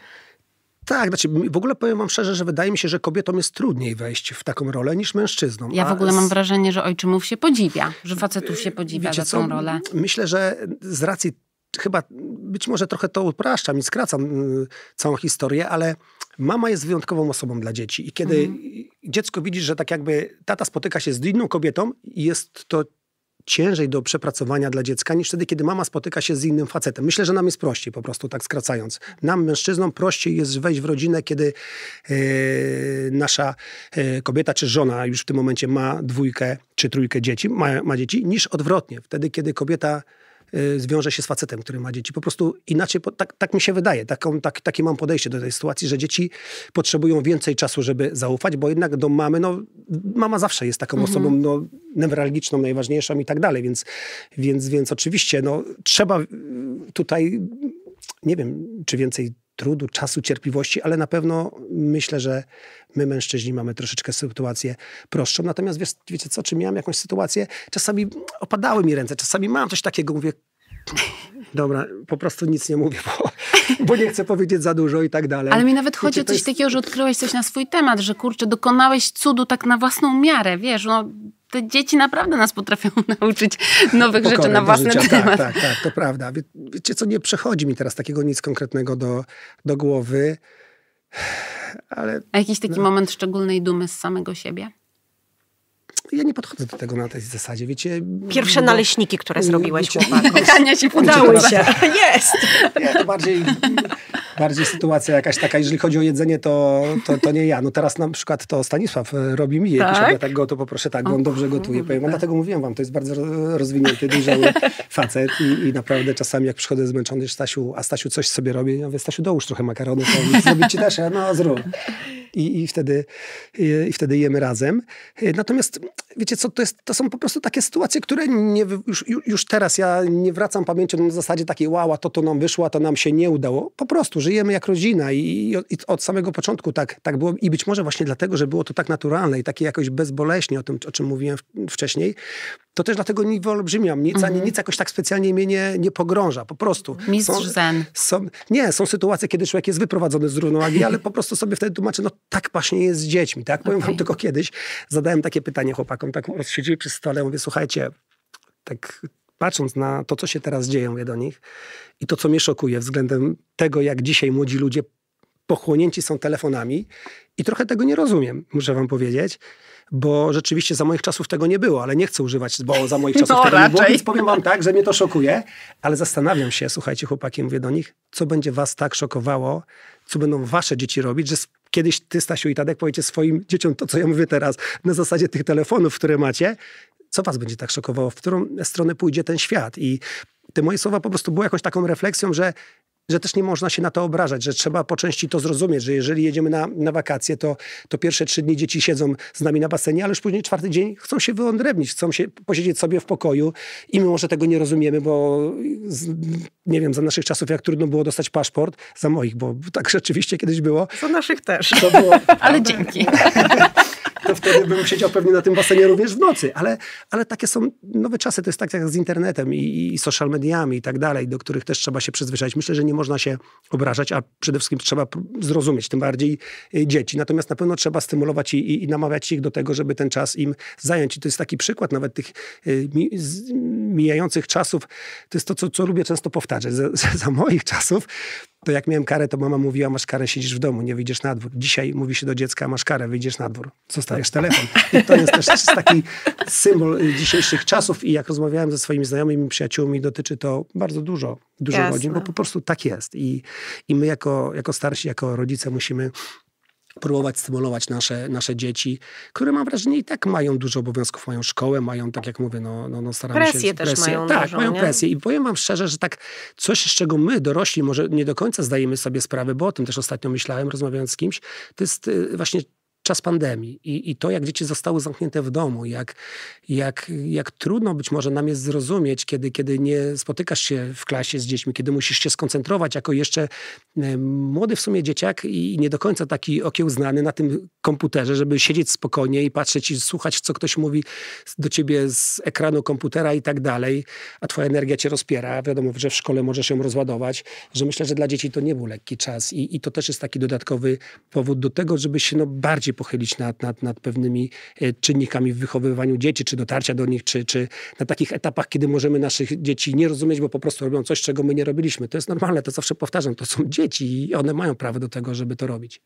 tak, znaczy w ogóle powiem wam szczerze, że wydaje mi się, że kobietom jest trudniej wejść w taką rolę niż mężczyznom. Ja w ogóle z... mam wrażenie, że ojczymów się podziwia, że facetów się y, podziwia Wiecie za tą co? rolę. Myślę, że z racji chyba, być może trochę to upraszczam i skracam y, całą historię, ale mama jest wyjątkową osobą dla dzieci i kiedy mhm. dziecko widzi, że tak jakby tata spotyka się z inną kobietą i jest to ciężej do przepracowania dla dziecka niż wtedy, kiedy mama spotyka się z innym facetem. Myślę, że nam jest prościej, po prostu tak skracając. Nam, mężczyznom, prościej jest wejść w rodzinę, kiedy yy, nasza yy, kobieta czy żona już w tym momencie ma dwójkę czy trójkę dzieci, ma, ma dzieci, niż odwrotnie. Wtedy, kiedy kobieta Y, zwiąże się z facetem, który ma dzieci. Po prostu inaczej, tak, tak mi się wydaje, taką, tak, takie mam podejście do tej sytuacji, że dzieci potrzebują więcej czasu, żeby zaufać, bo jednak do mamy, no mama zawsze jest taką mhm. osobą no, newralgiczną, najważniejszą i tak dalej, więc, więc, więc oczywiście no, trzeba y, tutaj nie wiem, czy więcej trudu, czasu, cierpliwości, ale na pewno myślę, że my mężczyźni mamy troszeczkę sytuację prostszą. Natomiast wiesz, wiecie co, czy miałem jakąś sytuację, czasami opadały mi ręce, czasami mam coś takiego, mówię, dobra, po prostu nic nie mówię, bo, bo, nie chcę powiedzieć za dużo i tak dalej. Ale mi nawet chodzi wiecie, o coś jest... takiego, że odkryłeś coś na swój temat, że kurczę, dokonałeś cudu tak na własną miarę, wiesz, no te dzieci naprawdę nas potrafią nauczyć nowych rzeczy na własny życia. temat. Tak, tak, tak, to prawda. Wie, wiecie co, nie przechodzi mi teraz takiego nic konkretnego do, do głowy, ale... A jakiś taki no. moment szczególnej dumy z samego siebie? Ja nie podchodzę do tego na tej zasadzie, wiecie. Pierwsze bo, naleśniki, które zrobiłeś chłopakom. Hania się udały się. Jest! Nie, to bardziej bardziej sytuacja jakaś taka, jeżeli chodzi o jedzenie, to, to, to nie ja. No teraz na przykład to Stanisław e, robi mi jakiś tak? jakiś tak go to poproszę, tak, bo on dobrze gotuje. Powiem, dlatego mówiłem wam, to jest bardzo rozwinięty, dojrzały facet i, i, naprawdę czasami jak przychodzę zmęczony, Stasiu, a Stasiu coś sobie robi, ja mówię, Stasiu dołóż trochę makaronu, to zrobi ci też, no zrób i, i, wtedy, i wtedy jemy razem. E, natomiast wiecie co, to, jest, to są po prostu takie sytuacje, które nie, już, już teraz ja nie wracam pamięcią na zasadzie takiej wow, to to nam wyszło, a to nam się nie udało. Po prostu żyjemy jak rodzina i, i od samego początku tak, tak było i być może właśnie dlatego, że było to tak naturalne i takie jakoś bezboleśnie, o tym, o czym mówiłem wcześniej, to też dlatego nie wyolbrzymiam nic, mm -hmm. ani mhm. nic jakoś tak specjalnie mnie nie, nie pogrąża, po prostu. Mistrz są, zen. Są, nie, są sytuacje, kiedy człowiek jest wyprowadzony z równowagi, ale po prostu sobie wtedy tłumaczę, no tak właśnie jest z dziećmi, tak? Powiem okay. wam tylko kiedyś, zadałem takie pytanie chłopakom, tak rozsiedzieli przy stole, mówię, słuchajcie, tak patrząc na to, co się teraz dzieje, mówię do nich i to, co mnie szokuje względem tego, jak dzisiaj młodzi ludzie pochłonięci są telefonami i trochę tego nie rozumiem, muszę wam powiedzieć, bo rzeczywiście za moich czasów tego nie było, ale nie chcę używać, bo za moich no, czasów no, tego raczej. nie było, więc powiem wam tak, że mnie to szokuje, ale zastanawiam się, słuchajcie chłopaki, mówię do nich, co będzie was tak szokowało, co będą wasze dzieci robić, że kiedyś ty, Stasiu i Tadek, powiecie swoim dzieciom to, co ja mówię teraz, na zasadzie tych telefonów, które macie, co was będzie tak szokowało, w którą stronę pójdzie ten świat i te moje słowa po prostu były jakąś taką refleksją, że że też nie można się na to obrażać, że trzeba po części to zrozumieć, że jeżeli jedziemy na, na wakacje, to, to pierwsze trzy dni dzieci siedzą z nami na basenie, ale już później czwarty dzień chcą się wyodrębnić, chcą się posiedzieć sobie w pokoju i my może tego nie rozumiemy, bo z, nie wiem, za naszych czasów jak trudno było dostać paszport, za moich, bo tak rzeczywiście kiedyś było. Za naszych też. Było, ale dzięki. to wtedy bym siedział pewnie na tym basenie również w nocy. Ale, ale takie są nowe czasy, to jest tak jak z internetem i, i social mediami i tak dalej, do których też trzeba się przyzwyczaić. Myślę, że nie można się obrażać, a przede wszystkim trzeba zrozumieć, tym bardziej y, dzieci. Natomiast na pewno trzeba stymulować i, i, i namawiać ich do tego, żeby ten czas im zająć. I to jest taki przykład nawet tych y, mi, z, mijających czasów. To jest to, co, co lubię często powtarzać. Za, za moich czasów to jak miałem karę, to mama mówiła, masz karę, siedzisz w domu, nie wyjdziesz na dwór. Dzisiaj mówi się do dziecka, masz karę, wyjdziesz na dwór. Zostajesz tak. telefon. I to jest też taki symbol y, dzisiejszych czasów i jak rozmawiałem ze swoimi znajomymi, przyjaciółmi, dotyczy to bardzo dużo, dużo Jasne. rodzin, bo po prostu tak jest. I, i my jako, jako starsi, jako rodzice musimy próbować stymulować nasze, nasze dzieci, które mam wrażenie i tak mają dużo obowiązków, mają szkołę, mają, tak jak mówię, no, no, no staramy presję się... Też presję też mają Tak, dużo, mają nie? presję i powiem wam szczerze, że tak coś, z czego my dorośli może nie do końca zdajemy sobie sprawę, bo o tym też ostatnio myślałem, rozmawiając z kimś, to jest y, właśnie czas pandemii i, i to, jak dzieci zostały zamknięte w domu, jak, jak, jak trudno być może nam jest zrozumieć, kiedy, kiedy nie spotykasz się w klasie z dziećmi, kiedy musisz się skoncentrować jako jeszcze e, młody w sumie dzieciak i nie do końca taki okiełznany na tym komputerze, żeby siedzieć spokojnie i patrzeć i słuchać, co ktoś mówi do ciebie z ekranu komputera i tak dalej, a twoja energia cię rozpiera. Wiadomo, że w szkole możesz ją rozładować, że myślę, że dla dzieci to nie był lekki czas i, i to też jest taki dodatkowy powód do tego, żeby się no bardziej pochylić nad, nad, nad pewnymi e, czynnikami w wychowywaniu dzieci, czy dotarcia do nich, czy, czy na takich etapach, kiedy możemy naszych dzieci nie rozumieć, bo po prostu robią coś, czego my nie robiliśmy. To jest normalne, to zawsze powtarzam, to są dzieci i one mają prawo do tego, żeby to robić.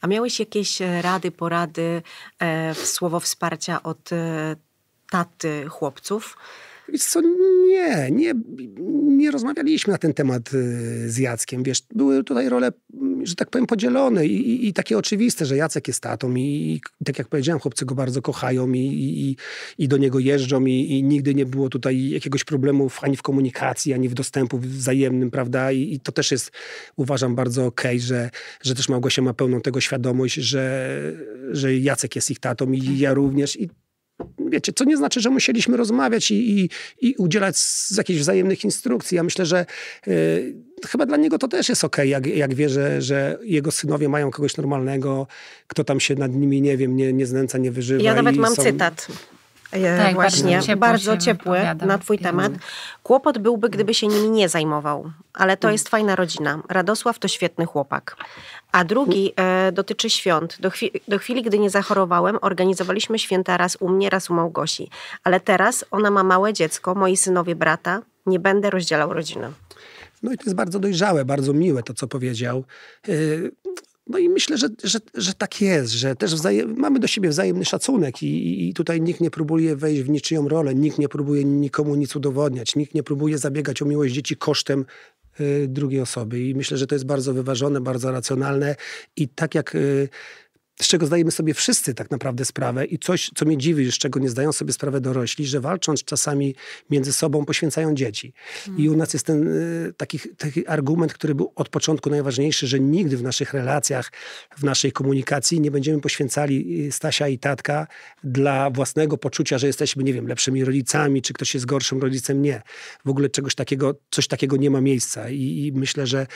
A miałeś jakieś e, rady, porady, e, słowo wsparcia od e, taty chłopców? Wiesz co, nie, nie, nie rozmawialiśmy na ten temat y, z Jackiem, wiesz, były tutaj role, że tak powiem, podzielone i, i, i takie oczywiste, że Jacek jest tatą i, i, tak jak powiedziałem, chłopcy go bardzo kochają i, i, do niego jeżdżą i, nigdy nie było tutaj jakiegoś problemu ani w komunikacji, ani w dostępu wzajemnym, prawda, i, to też jest, uważam, bardzo okej, okay, że, że też Małgosia ma pełną tego świadomość, że, że Jacek jest ich tatą i ja również i wiecie, co nie znaczy, że musieliśmy rozmawiać i, i, i udzielać jakichś wzajemnych instrukcji. Ja myślę, że y, chyba dla niego to też jest okej, okay, jak, jak wie, że, że jego synowie mają kogoś normalnego, kto tam się nad nimi, nie wiem, nie, nie znęca, nie wyżywa. Ja nawet mam są... cytat. E, tak, właśnie, bardzo, bardzo ciepły na twój mhm. temat. Kłopot byłby, gdyby się nimi nie zajmował, ale to mhm. jest fajna rodzina. Radosław to świetny chłopak. A drugi mhm. e, dotyczy świąt. Do, chwi do, chwili, gdy nie zachorowałem, organizowaliśmy święta raz u mnie, raz u Małgosi. Ale teraz ona ma małe dziecko, moi synowie brata. Nie będę rozdzielał rodziny. No i to jest bardzo dojrzałe, bardzo miłe to, co powiedział. Yy no i myślę, że, że, że tak jest, że też mamy do siebie wzajemny szacunek i, i tutaj nikt nie próbuje wejść w niczyją rolę, nikt nie próbuje nikomu nic udowodniać, nikt nie próbuje zabiegać o miłość dzieci kosztem y, drugiej osoby. I myślę, że to jest bardzo wyważone, bardzo racjonalne i tak jak... Y, z czego zdajemy sobie wszyscy tak naprawdę sprawę i coś, co mnie dziwi, z czego nie zdają sobie sprawę dorośli, że walcząc czasami między sobą poświęcają dzieci. Mm. I u nas jest ten y, taki, taki argument, który był od początku najważniejszy, że nigdy w naszych relacjach, w naszej komunikacji nie będziemy poświęcali y, Stasia i tatka dla własnego poczucia, że jesteśmy, nie wiem, lepszymi rodzicami, czy ktoś jest gorszym rodzicem. Nie. W ogóle czegoś takiego, coś takiego nie ma miejsca i, i myślę, że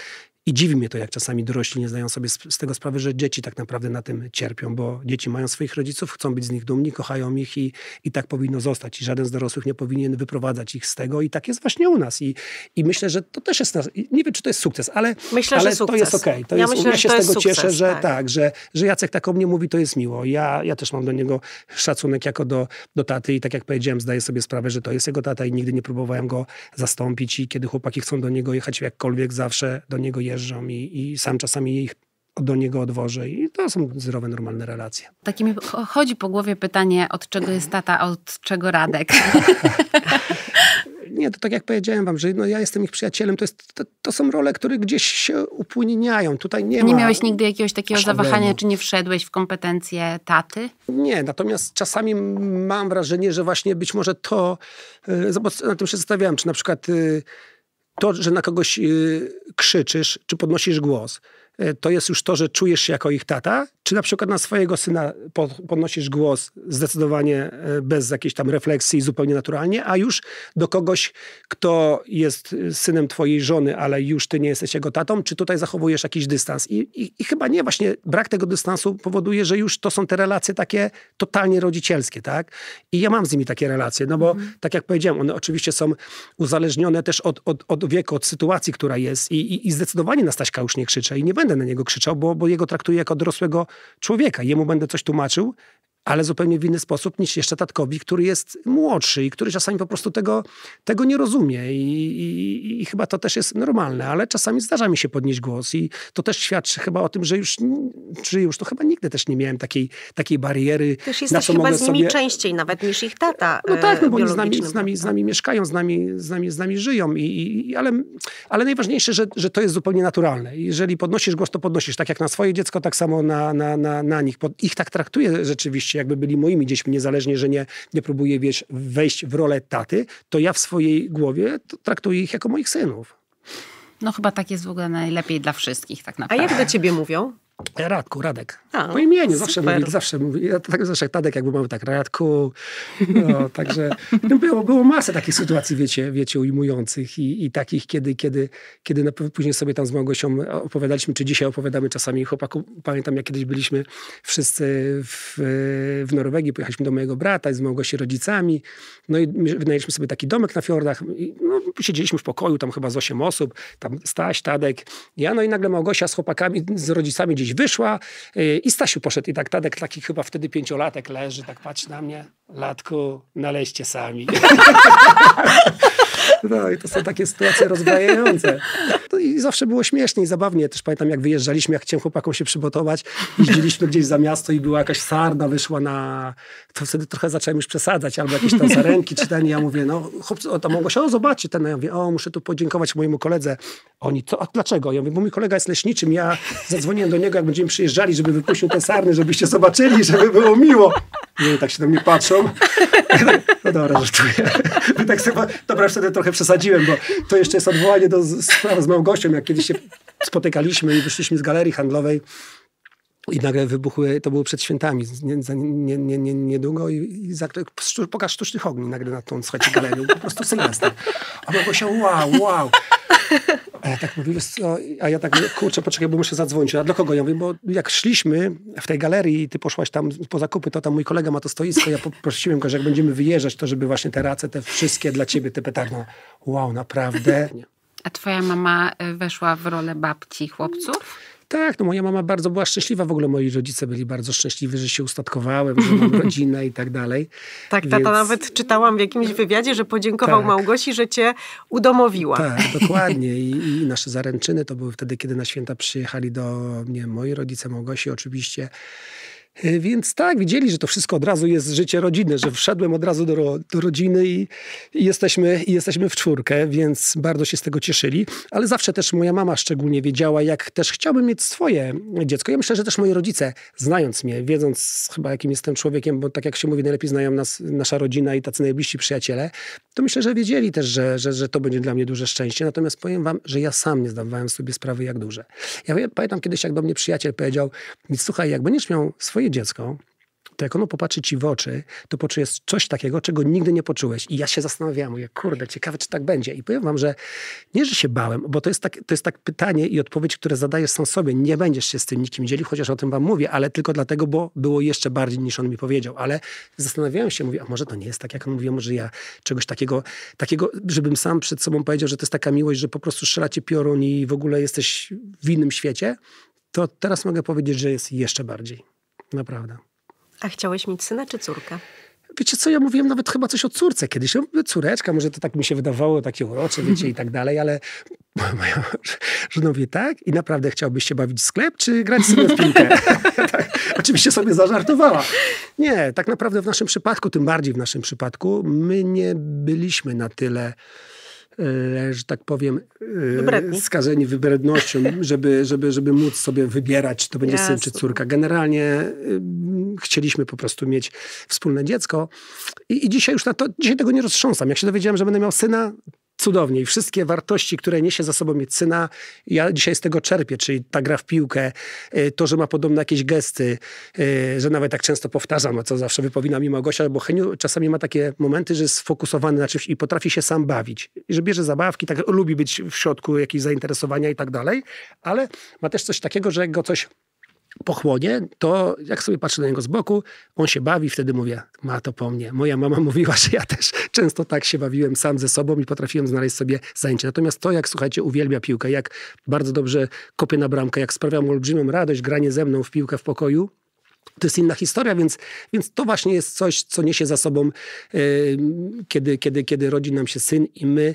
i dziwi mnie to, jak czasami dorośli nie zdają sobie z, tego sprawy, że dzieci tak naprawdę na tym cierpią, bo dzieci mają swoich rodziców, chcą być z nich dumni, kochają ich i, i tak powinno zostać. I żaden z dorosłych nie powinien wyprowadzać ich z tego i tak jest właśnie u nas. I, i myślę, że to też jest nas, nie wiem, czy to jest sukces, ale, myślę, ale sukces. to jest okej. Okay. ja, jest, myślę, ja się z tego sukces, cieszę, że tak, tak że, że Jacek tak o mnie mówi, to jest miło. Ja, ja też mam do niego szacunek jako do, do taty i tak jak powiedziałem, zdaję sobie sprawę, że to jest jego tata i nigdy nie próbowałem go zastąpić i kiedy chłopaki chcą do niego jechać jakkolwiek, zawsze do niego jeżdżę i, i sam czasami ich do niego odwożę i to są zdrowe, normalne relacje. Takie mi chodzi po głowie pytanie, od czego jest tata, a od czego Radek? Nie, to tak jak powiedziałem wam, że no ja jestem ich przyjacielem, to, jest, to, to są role, które gdzieś się upłyniają. Tutaj nie, nie miałeś nigdy jakiegoś takiego problemu. zawahania, czy nie wszedłeś w kompetencje taty? Nie, natomiast czasami mam wrażenie, że właśnie być może to, e, na tym się zastanawiałem, czy na przykład y, to, że na kogoś y, krzyczysz, czy podnosisz głos, E, to jest już to, że czujesz się jako ich tata, czy na przykład na swojego syna podnosisz głos zdecydowanie e, bez jakiejś tam refleksji, zupełnie naturalnie, a już do kogoś, kto jest e, synem twojej żony, ale już ty nie jesteś jego tatą, czy tutaj zachowujesz jakiś dystans? I, i, i chyba nie, właśnie brak tego dystansu powoduje, że już to są te relacje takie totalnie rodzicielskie, tak? I ja mam z nimi takie relacje, no bo mhm. tak jak powiedziałem, one oczywiście są uzależnione też od, od, od wieku, od sytuacji, która jest i, i, i zdecydowanie na Staśka już nie krzyczę i nie będę będę na niego krzyczał, bo, bo jego traktuję jako dorosłego człowieka. Jemu będę coś tłumaczył, ale zupełnie w inny sposób niż jeszcze tatkowi, który jest młodszy i który czasami po prostu tego, tego nie rozumie. I, i, i chyba to też jest normalne, ale czasami zdarza mi się podnieść głos i to też świadczy chyba o tym, że już, czy już to chyba nigdy też nie miałem takiej, takiej bariery. Też jesteś na chyba z nimi sobie... częściej nawet niż ich tata. No tak, no bo oni z nami, z nami, z nami mieszkają, z nami, z nami, z nami żyją, i, i, ale, ale najważniejsze, że, że to jest zupełnie naturalne. Jeżeli podnosisz głos, to podnosisz. Tak jak na swoje dziecko, tak samo na, na, na, na nich. Pod, ich tak traktuję rzeczywiście, jakby byli moimi dziećmi, niezależnie, że nie, nie próbuję wiesz, wejść w rolę taty, to ja w swojej głowie traktuję ich jako moich synów. No chyba tak jest w ogóle najlepiej dla wszystkich tak naprawdę. A jak do ciebie mówią? Radku, Radek. A, po imieniu zawsze super. mówi, zawsze mówi. Ja tak zawsze Tadek jakby mamy tak, Radku. No, także no, było, było masę takich sytuacji, wiecie, wiecie ujmujących i, i takich, kiedy, kiedy, kiedy na, później sobie tam z Małgosią opowiadaliśmy, czy dzisiaj opowiadamy czasami chłopaku. Pamiętam, jak kiedyś byliśmy wszyscy w, w Norwegii, pojechaliśmy do mojego brata z Małgosi rodzicami, no i wynajęliśmy sobie taki domek na fiordach. I, no, siedzieliśmy w pokoju, tam chyba z osiem osób, tam Staś, Tadek, ja, no i nagle Małgosia z chłopakami, z rodzicami gdzieś gdzieś wyszła y, i Stasiu poszedł. I tak Tadek taki chyba wtedy pięciolatek leży, tak patrzy na mnie. Latku, naleźcie sami. No tak, i to są takie sytuacje rozbrajające. No i zawsze było śmiesznie i zabawnie. Też pamiętam, jak wyjeżdżaliśmy, jak chciałem chłopakom się przygotować, jeździliśmy gdzieś za miasto i była jakaś sarna, wyszła na... To wtedy trochę zacząłem już przesadzać, albo jakieś tam zaręki czy ten. I ja mówię, no chłopcy, o, to mogło się, o zobaczy ten. Ja mówię, o, muszę tu podziękować mojemu koledze. Oni, to a dlaczego? Ja mówię, bo mój kolega jest leśniczym, ja zadzwoniłem do niego, jak będziemy przyjeżdżali, żeby wypuścił te sarny, żebyście zobaczyli, żeby było miło. Nie, tak się do mnie patrzą. Tak, no dobra, żartuję. No tak sobie, dobra, wtedy trochę przesadziłem, bo to jeszcze jest odwołanie do sprawy z Małgosią, jak kiedyś się spotykaliśmy i wyszliśmy z galerii handlowej i nagle wybuchły, to było przed świętami, niedługo nie, nie, nie, nie i, i za, pokaż sztucznych ogni nagle na tą, słuchajcie, galerię, po prostu Sylwester. A się, wow, wow. A ja tak mówię, co, a ja tak mówię, kurczę, poczekaj, bo muszę zadzwonić. A do kogo? Ja mówię, bo jak szliśmy w tej galerii i ty poszłaś tam po zakupy, to tam mój kolega ma to stoisko. Ja poprosiłem go, że jak będziemy wyjeżdżać, to żeby właśnie te race, te wszystkie dla ciebie, te petarna. Wow, naprawdę. A twoja mama e, weszła w rolę babci chłopców? Tak, no moja mama bardzo była szczęśliwa, w ogóle moi rodzice byli bardzo szczęśliwi, że się ustatkowałem, że mam rodzinę i tak dalej. Tak, Więc... nawet czytałam w jakimś wywiadzie, że podziękował tak. Małgosi, że cię udomowiła. Tak, dokładnie I, i nasze zaręczyny to były wtedy, kiedy na święta przyjechali do mnie moi rodzice, Małgosi oczywiście. Y, więc tak, widzieli, że to wszystko od razu jest życie rodziny, że wszedłem od razu do, do rodziny i, i jesteśmy, i jesteśmy w czwórkę, więc bardzo się z tego cieszyli. Ale zawsze też moja mama szczególnie wiedziała, jak też chciałbym mieć swoje dziecko. Ja myślę, że też moi rodzice, znając mnie, wiedząc chyba jakim jestem człowiekiem, bo tak jak się mówi, najlepiej znają nas, nasza rodzina i tacy najbliżsi przyjaciele, to myślę, że wiedzieli też, że, że, że to będzie dla mnie duże szczęście. Natomiast powiem wam, że ja sam nie zdawałem sobie sprawy, jak duże. Ja pamiętam kiedyś, jak do mnie przyjaciel powiedział nic słuchaj, jak będziesz miał swoje twoje dziecko, to jak ono popatrzy ci w oczy, to poczujesz coś takiego, czego nigdy nie poczułeś. I ja się zastanawiałem, mówię, kurde, ciekawe, czy tak będzie. I powiem wam, że nie, że się bałem, bo to jest tak, to jest tak pytanie i odpowiedź, które zadajesz sam sobie. Nie będziesz się z tym nikim dzielił, chociaż o tym wam mówię, ale tylko dlatego, bo było jeszcze bardziej niż on mi powiedział. Ale zastanawiałem się, mówię, a może to nie jest tak, jak on mówił, może ja czegoś takiego, takiego, żebym sam przed sobą powiedział, że to jest taka miłość, że po prostu strzelacie piorun i w ogóle jesteś w innym świecie, to teraz mogę powiedzieć, że jest jeszcze bardziej. Naprawdę. A chciałeś mieć syna czy córkę? Wiecie co, ja mówiłem nawet chyba coś o córce kiedyś. córeczka, może to tak mi się wydawało, takie urocze, wiecie, i tak dalej, ale moja żona mówi, tak? I naprawdę chciałbyś się bawić w sklep, czy grać sobie w piłkę? tak, oczywiście sobie zażartowała. Nie, tak naprawdę w naszym przypadku, tym bardziej w naszym przypadku, my nie byliśmy na tyle że tak powiem, y, Wybredni. skazeni wybrednością, żeby, żeby, żeby móc sobie wybierać, czy to będzie Jasne. syn czy córka. Generalnie y, chcieliśmy po prostu mieć wspólne dziecko I, i, dzisiaj już na to, dzisiaj tego nie roztrząsam. Jak się dowiedziałem, że będę miał syna, cudownie i wszystkie wartości, które niesie za sobą Micyna, ja dzisiaj z tego czerpię, czyli ta gra w piłkę, y, to, że ma podobne jakieś gesty, y, że nawet tak często powtarzam, a co zawsze wypowina mi gościa, bo Heniu czasami ma takie momenty, że jest sfokusowany na czymś i potrafi się sam bawić, że bierze zabawki, tak lubi być w środku jakichś zainteresowania i tak dalej, ale ma też coś takiego, że jak go coś pochłonie, to jak sobie patrzę na niego z boku, on się bawi, wtedy mówię, ma to po mnie. Moja mama mówiła, że ja też często tak się bawiłem sam ze sobą i potrafiłem znaleźć sobie zajęcie. Natomiast to, jak słuchajcie, uwielbia piłkę, jak bardzo dobrze kopie na bramkę, jak sprawia mu olbrzymią radość granie ze mną w piłkę w pokoju, to jest inna historia, więc, więc to właśnie jest coś, co niesie za sobą, yy, kiedy, kiedy, kiedy rodzi nam się syn i my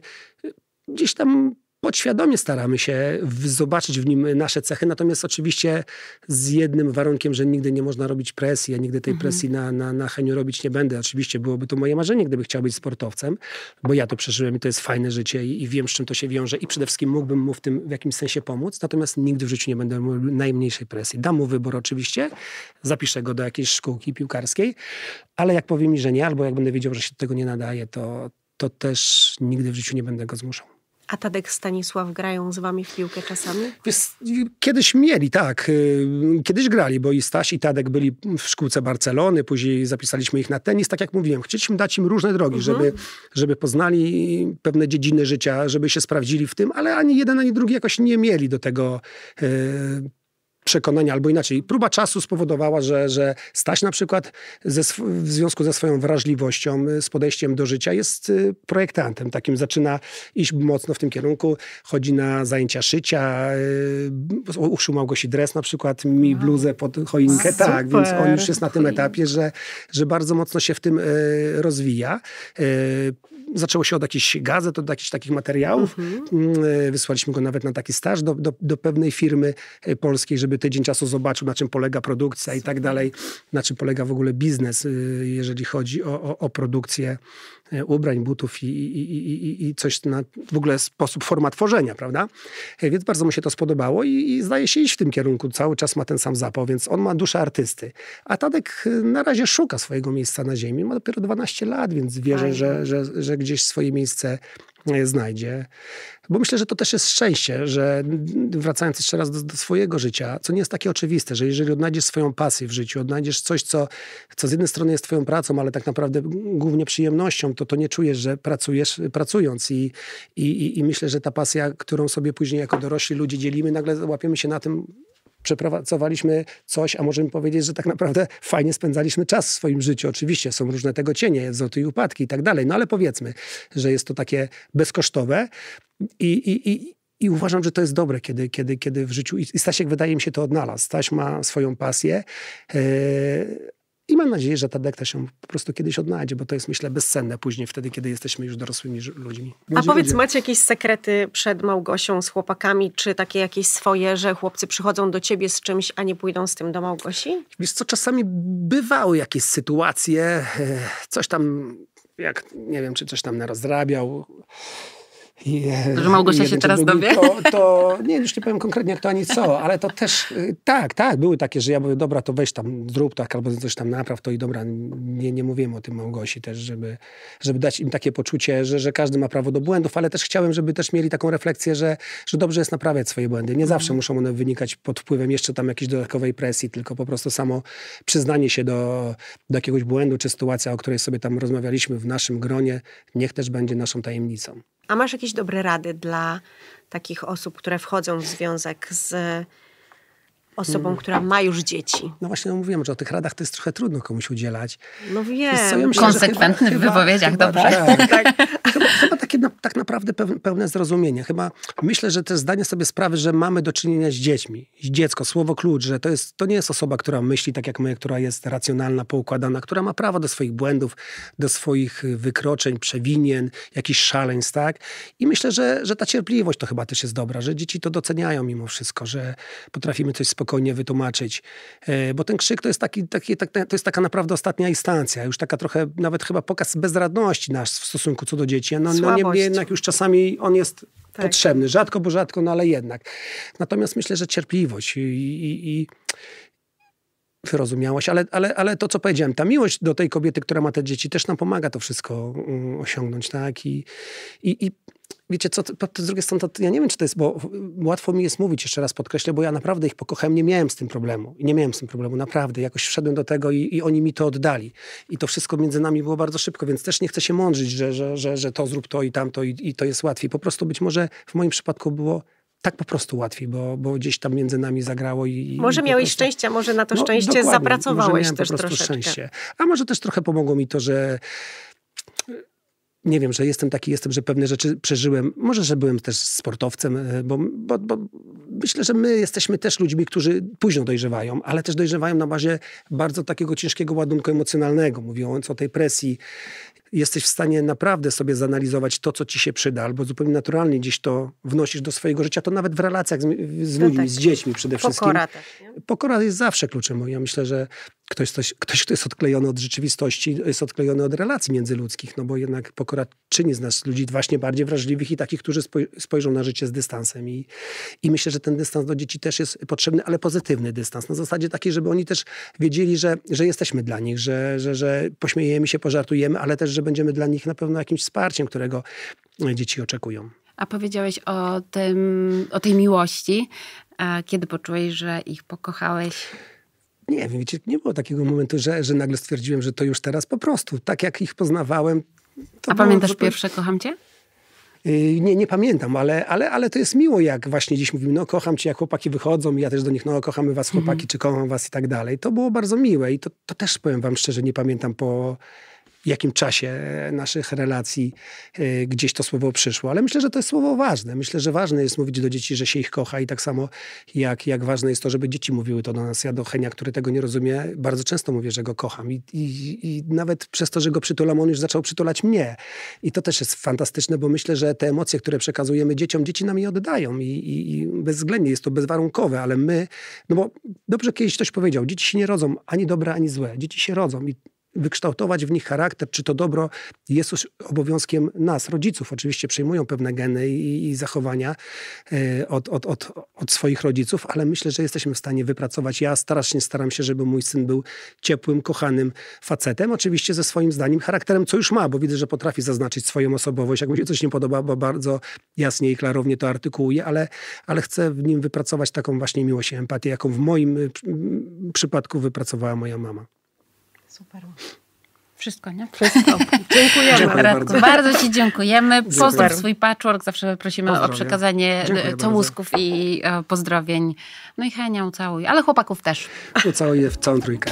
gdzieś tam podświadomie staramy się w, zobaczyć w nim nasze cechy, natomiast oczywiście z jednym warunkiem, że nigdy nie można robić presji. Ja nigdy tej mhm. presji na, na, na Heniu robić nie będę. Oczywiście byłoby to moje marzenie, gdyby chciał być sportowcem, bo ja to przeżyłem i to jest fajne życie i, i wiem, z czym to się wiąże i przede wszystkim mógłbym mu w tym w jakimś sensie pomóc, natomiast nigdy w życiu nie będę mu najmniejszej presji. Dam mu wybór oczywiście, zapiszę go do jakiejś szkółki piłkarskiej, ale jak powie mi, że nie, albo jak będę wiedział, że się do tego nie nadaje, to, to też nigdy w życiu nie będę go zmuszał. A Tadek Stanisław grają z wami w piłkę czasami? Kiedyś mieli, tak. Y, kiedyś grali, bo i Staś i Tadek byli w szkółce Barcelony, później zapisaliśmy ich na tenis. Tak jak mówiłem, chcieliśmy dać im różne drogi, mhm. żeby, żeby poznali pewne dziedziny życia, żeby się sprawdzili w tym, ale ani jeden, ani drugi jakoś nie mieli do tego y, przekonania, albo inaczej, próba czasu spowodowała, że, że Staś na przykład ze, w związku ze swoją wrażliwością, y, z podejściem do życia jest y, projektantem takim, zaczyna iść mocno w tym kierunku, chodzi na zajęcia szycia, y, uszył Małgosi dres na przykład, mi bluzę pod choinkę, Super. tak, więc on już jest na tym etapie, że, że bardzo mocno się w tym rozwija. Zaczęło się od jakichś gazet, od jakichś takich materiałów. Mhm. Mm, wysłaliśmy go nawet na taki staż do, do, do pewnej firmy polskiej, żeby żeby tydzień czasu zobaczył, na czym polega produkcja i tak dalej, na czym polega w ogóle biznes, y, jeżeli chodzi o, o, o produkcję y, ubrań, butów i, i, i, i, coś na w ogóle sposób, forma tworzenia, prawda? Y, więc bardzo mu się to spodobało i, i zdaje się iść w tym kierunku. Cały czas ma ten sam zapał, więc on ma duszę artysty. A Tadek na razie szuka swojego miejsca na ziemi. Ma dopiero 12 lat, więc wierzę, że, że, że gdzieś swoje miejsce E, znajdzie. Bo myślę, że to też jest szczęście, że wracając jeszcze raz do, do, swojego życia, co nie jest takie oczywiste, że jeżeli odnajdziesz swoją pasję w życiu, odnajdziesz coś, co, co z jednej strony jest twoją pracą, ale tak naprawdę głównie przyjemnością, to to nie czujesz, że pracujesz pracując. I, i, i myślę, że ta pasja, którą sobie później jako dorośli ludzie dzielimy, nagle łapiemy się na tym, przepracowaliśmy coś, a możemy powiedzieć, że tak naprawdę fajnie spędzaliśmy czas w swoim życiu. Oczywiście są różne tego cienie, wzloty i upadki i tak dalej, no ale powiedzmy, że jest to takie bezkosztowe i, i, i i uważam, że to jest dobre, kiedy, kiedy, kiedy w życiu. I Stasiek, wydaje mi się, to odnalazł. Staś ma swoją pasję. E, i mam nadzieję, że ta dekta się po prostu kiedyś odnajdzie, bo to jest myślę bezcenne później, wtedy, kiedy jesteśmy już dorosłymi ludźmi. Młodzi A powiedz, ludzie. macie jakieś sekrety przed Małgosią z chłopakami, czy takie jakieś swoje, że chłopcy przychodzą do ciebie z czymś, a nie pójdą z tym do Małgosi? Wiesz co, czasami bywały jakieś sytuacje, e, coś tam jak, nie wiem, czy coś tam narozrabiał, je, że Małgosia się teraz dowie? To, to, nie, już nie powiem konkretnie kto ani co, ale to też, y, tak, tak, były takie, że ja mówię, dobra, to weź tam, zrób tak, albo coś tam napraw, to i dobra, nie, nie mówiłem o tym Małgosi też, żeby, żeby dać im takie poczucie, że, że każdy ma prawo do błędów, ale też chciałem, żeby też mieli taką refleksję, że, że dobrze jest naprawiać swoje błędy. Nie zawsze mhm. muszą one wynikać pod wpływem jeszcze tam jakiejś dodatkowej presji, tylko po prostu samo przyznanie się do, do jakiegoś błędu, czy sytuacja, o której sobie tam rozmawialiśmy w naszym gronie, niech też będzie naszą tajemnicą. A masz jakieś dobre rady dla takich osób, które wchodzą w związek z osobą, mm. która ma już dzieci. No właśnie, no mówiłem, że o tych radach to jest trochę trudno komuś udzielać. No wiem. Konsekwentny w wypowiedziach, chyba, dobrze. Tak, tak. chyba, chyba takie na, tak naprawdę pełne zrozumienie. Chyba myślę, że też zdanie sobie sprawy, że mamy do czynienia z dziećmi. Dziecko, słowo klucz, że to, jest, to nie jest osoba, która myśli tak jak my, która jest racjonalna, poukładana, która ma prawo do swoich błędów, do swoich y, wykroczeń, przewinien, jakichś szaleństw, tak? I myślę, że, że ta cierpliwość to chyba też jest dobra, że dzieci to doceniają mimo wszystko, że potrafimy coś spokojnie spokojnie wytłumaczyć. E, bo ten krzyk to jest, taki, taki, tak, to jest taka naprawdę ostatnia instancja, już taka trochę nawet chyba pokaz bezradności nasz w stosunku co do dzieci. No, no niemniej jednak już czasami on jest tak. potrzebny. Rzadko, bo rzadko, no ale jednak. Natomiast myślę, że cierpliwość i, i, i wyrozumiałość, ale, ale, ale to, co powiedziałem, ta miłość do tej kobiety, która ma te dzieci, też nam pomaga to wszystko mm, osiągnąć, tak? I, i, i wiecie co, z drugiej strony, to, ja nie wiem, czy to jest, bo łatwo mi jest mówić, jeszcze raz podkreślę, bo ja naprawdę ich pokochałem, nie miałem z tym problemu. nie miałem z tym problemu, naprawdę. Jakoś wszedłem do tego i, i, oni mi to oddali. I to wszystko między nami było bardzo szybko, więc też nie chcę się mądrzyć, że, że, że, że to zrób to i tamto i, i to jest łatwiej. Po prostu być może w moim przypadku było tak po prostu łatwiej, bo, bo gdzieś tam między nami zagrało i... Może i miałeś prostu... szczęście, może na to no, szczęście zapracowałeś też troszeczkę. szczęście. A może też trochę pomogło mi to, że nie wiem, że jestem taki, jestem, że pewne rzeczy przeżyłem. Może, że byłem też sportowcem, e, bo, bo, bo, myślę, że my jesteśmy też ludźmi, którzy późno dojrzewają, ale też dojrzewają na bazie bardzo takiego ciężkiego ładunku emocjonalnego, mówiąc o tej presji. Jesteś w stanie naprawdę sobie zanalizować to, co ci się przyda, albo zupełnie naturalnie gdzieś to wnosisz do swojego życia, to nawet w relacjach z, z no ludźmi, no tak. z dziećmi przede Pokora, wszystkim. Pokora, Pokora jest zawsze kluczem. Ja myślę, że ktoś, ktoś, ktoś, kto jest odklejony od rzeczywistości, jest odklejony od relacji międzyludzkich, no bo jednak pokora czyni z nas ludzi właśnie bardziej wrażliwych i takich, którzy spojrzą na życie z dystansem. I, I myślę, że ten dystans do dzieci też jest potrzebny, ale pozytywny dystans. Na zasadzie taki, żeby oni też wiedzieli, że, że jesteśmy dla nich, że, że, że pośmiejemy się, pożartujemy, ale też, że będziemy dla nich na pewno jakimś wsparciem, którego dzieci oczekują. A powiedziałeś o, tym, o tej miłości. A kiedy poczułeś, że ich pokochałeś? Nie wiem, wiecie, nie było takiego momentu, że, że nagle stwierdziłem, że to już teraz po prostu, tak jak ich poznawałem. A pamiętasz pierwsze Kocham Cię? Yy, nie, nie pamiętam, ale, ale, ale to jest miło, jak właśnie dziś mówimy, no kocham cię, jak chłopaki wychodzą i ja też do nich, no kochamy was chłopaki, mm czy kocham was i tak dalej. To było bardzo miłe i to, to też powiem wam szczerze, nie pamiętam po, w jakim czasie naszych relacji e, gdzieś to słowo przyszło. Ale myślę, że to jest słowo ważne. Myślę, że ważne jest mówić do dzieci, że się ich kocha i tak samo jak, jak ważne jest to, żeby dzieci mówiły to do nas. Ja do Henia, który tego nie rozumie, bardzo często mówię, że go kocham. I, i, i nawet przez to, że go przytulam, on już zaczął przytulać mnie. I to też jest fantastyczne, bo myślę, że te emocje, które przekazujemy dzieciom, dzieci nam je oddają i, i, i bezwzględnie jest to bezwarunkowe, ale my, no bo dobrze kiedyś ktoś powiedział, dzieci się nie rodzą ani dobre, ani złe. Dzieci się rodzą i wykształtować w nich charakter, czy to dobro jest już obowiązkiem nas, rodziców. Oczywiście przejmują pewne geny i, i zachowania e, od, od, od, od, swoich rodziców, ale myślę, że jesteśmy w stanie wypracować. Ja strasznie staram się, żeby mój syn był ciepłym, kochanym facetem. Oczywiście ze swoim zdaniem, charakterem, co już ma, bo widzę, że potrafi zaznaczyć swoją osobowość. Jak mu się coś nie podoba, bo bardzo jasnie i klarownie to artykułuje, ale, ale chcę w nim wypracować taką właśnie miłość i empatię, jaką w moim przypadku wypracowała moja mama. Super. Wszystko, nie? Wszystko. Dziękujemy. Dziękuję Radku, bardzo. bardzo Ci dziękujemy. pozdraw swój patchwork. Zawsze prosimy o przekazanie e, Dziękuję całusków i e, pozdrowień. No i Henia ucałuj, ale chłopaków też. Ucałuję w całą trójkę.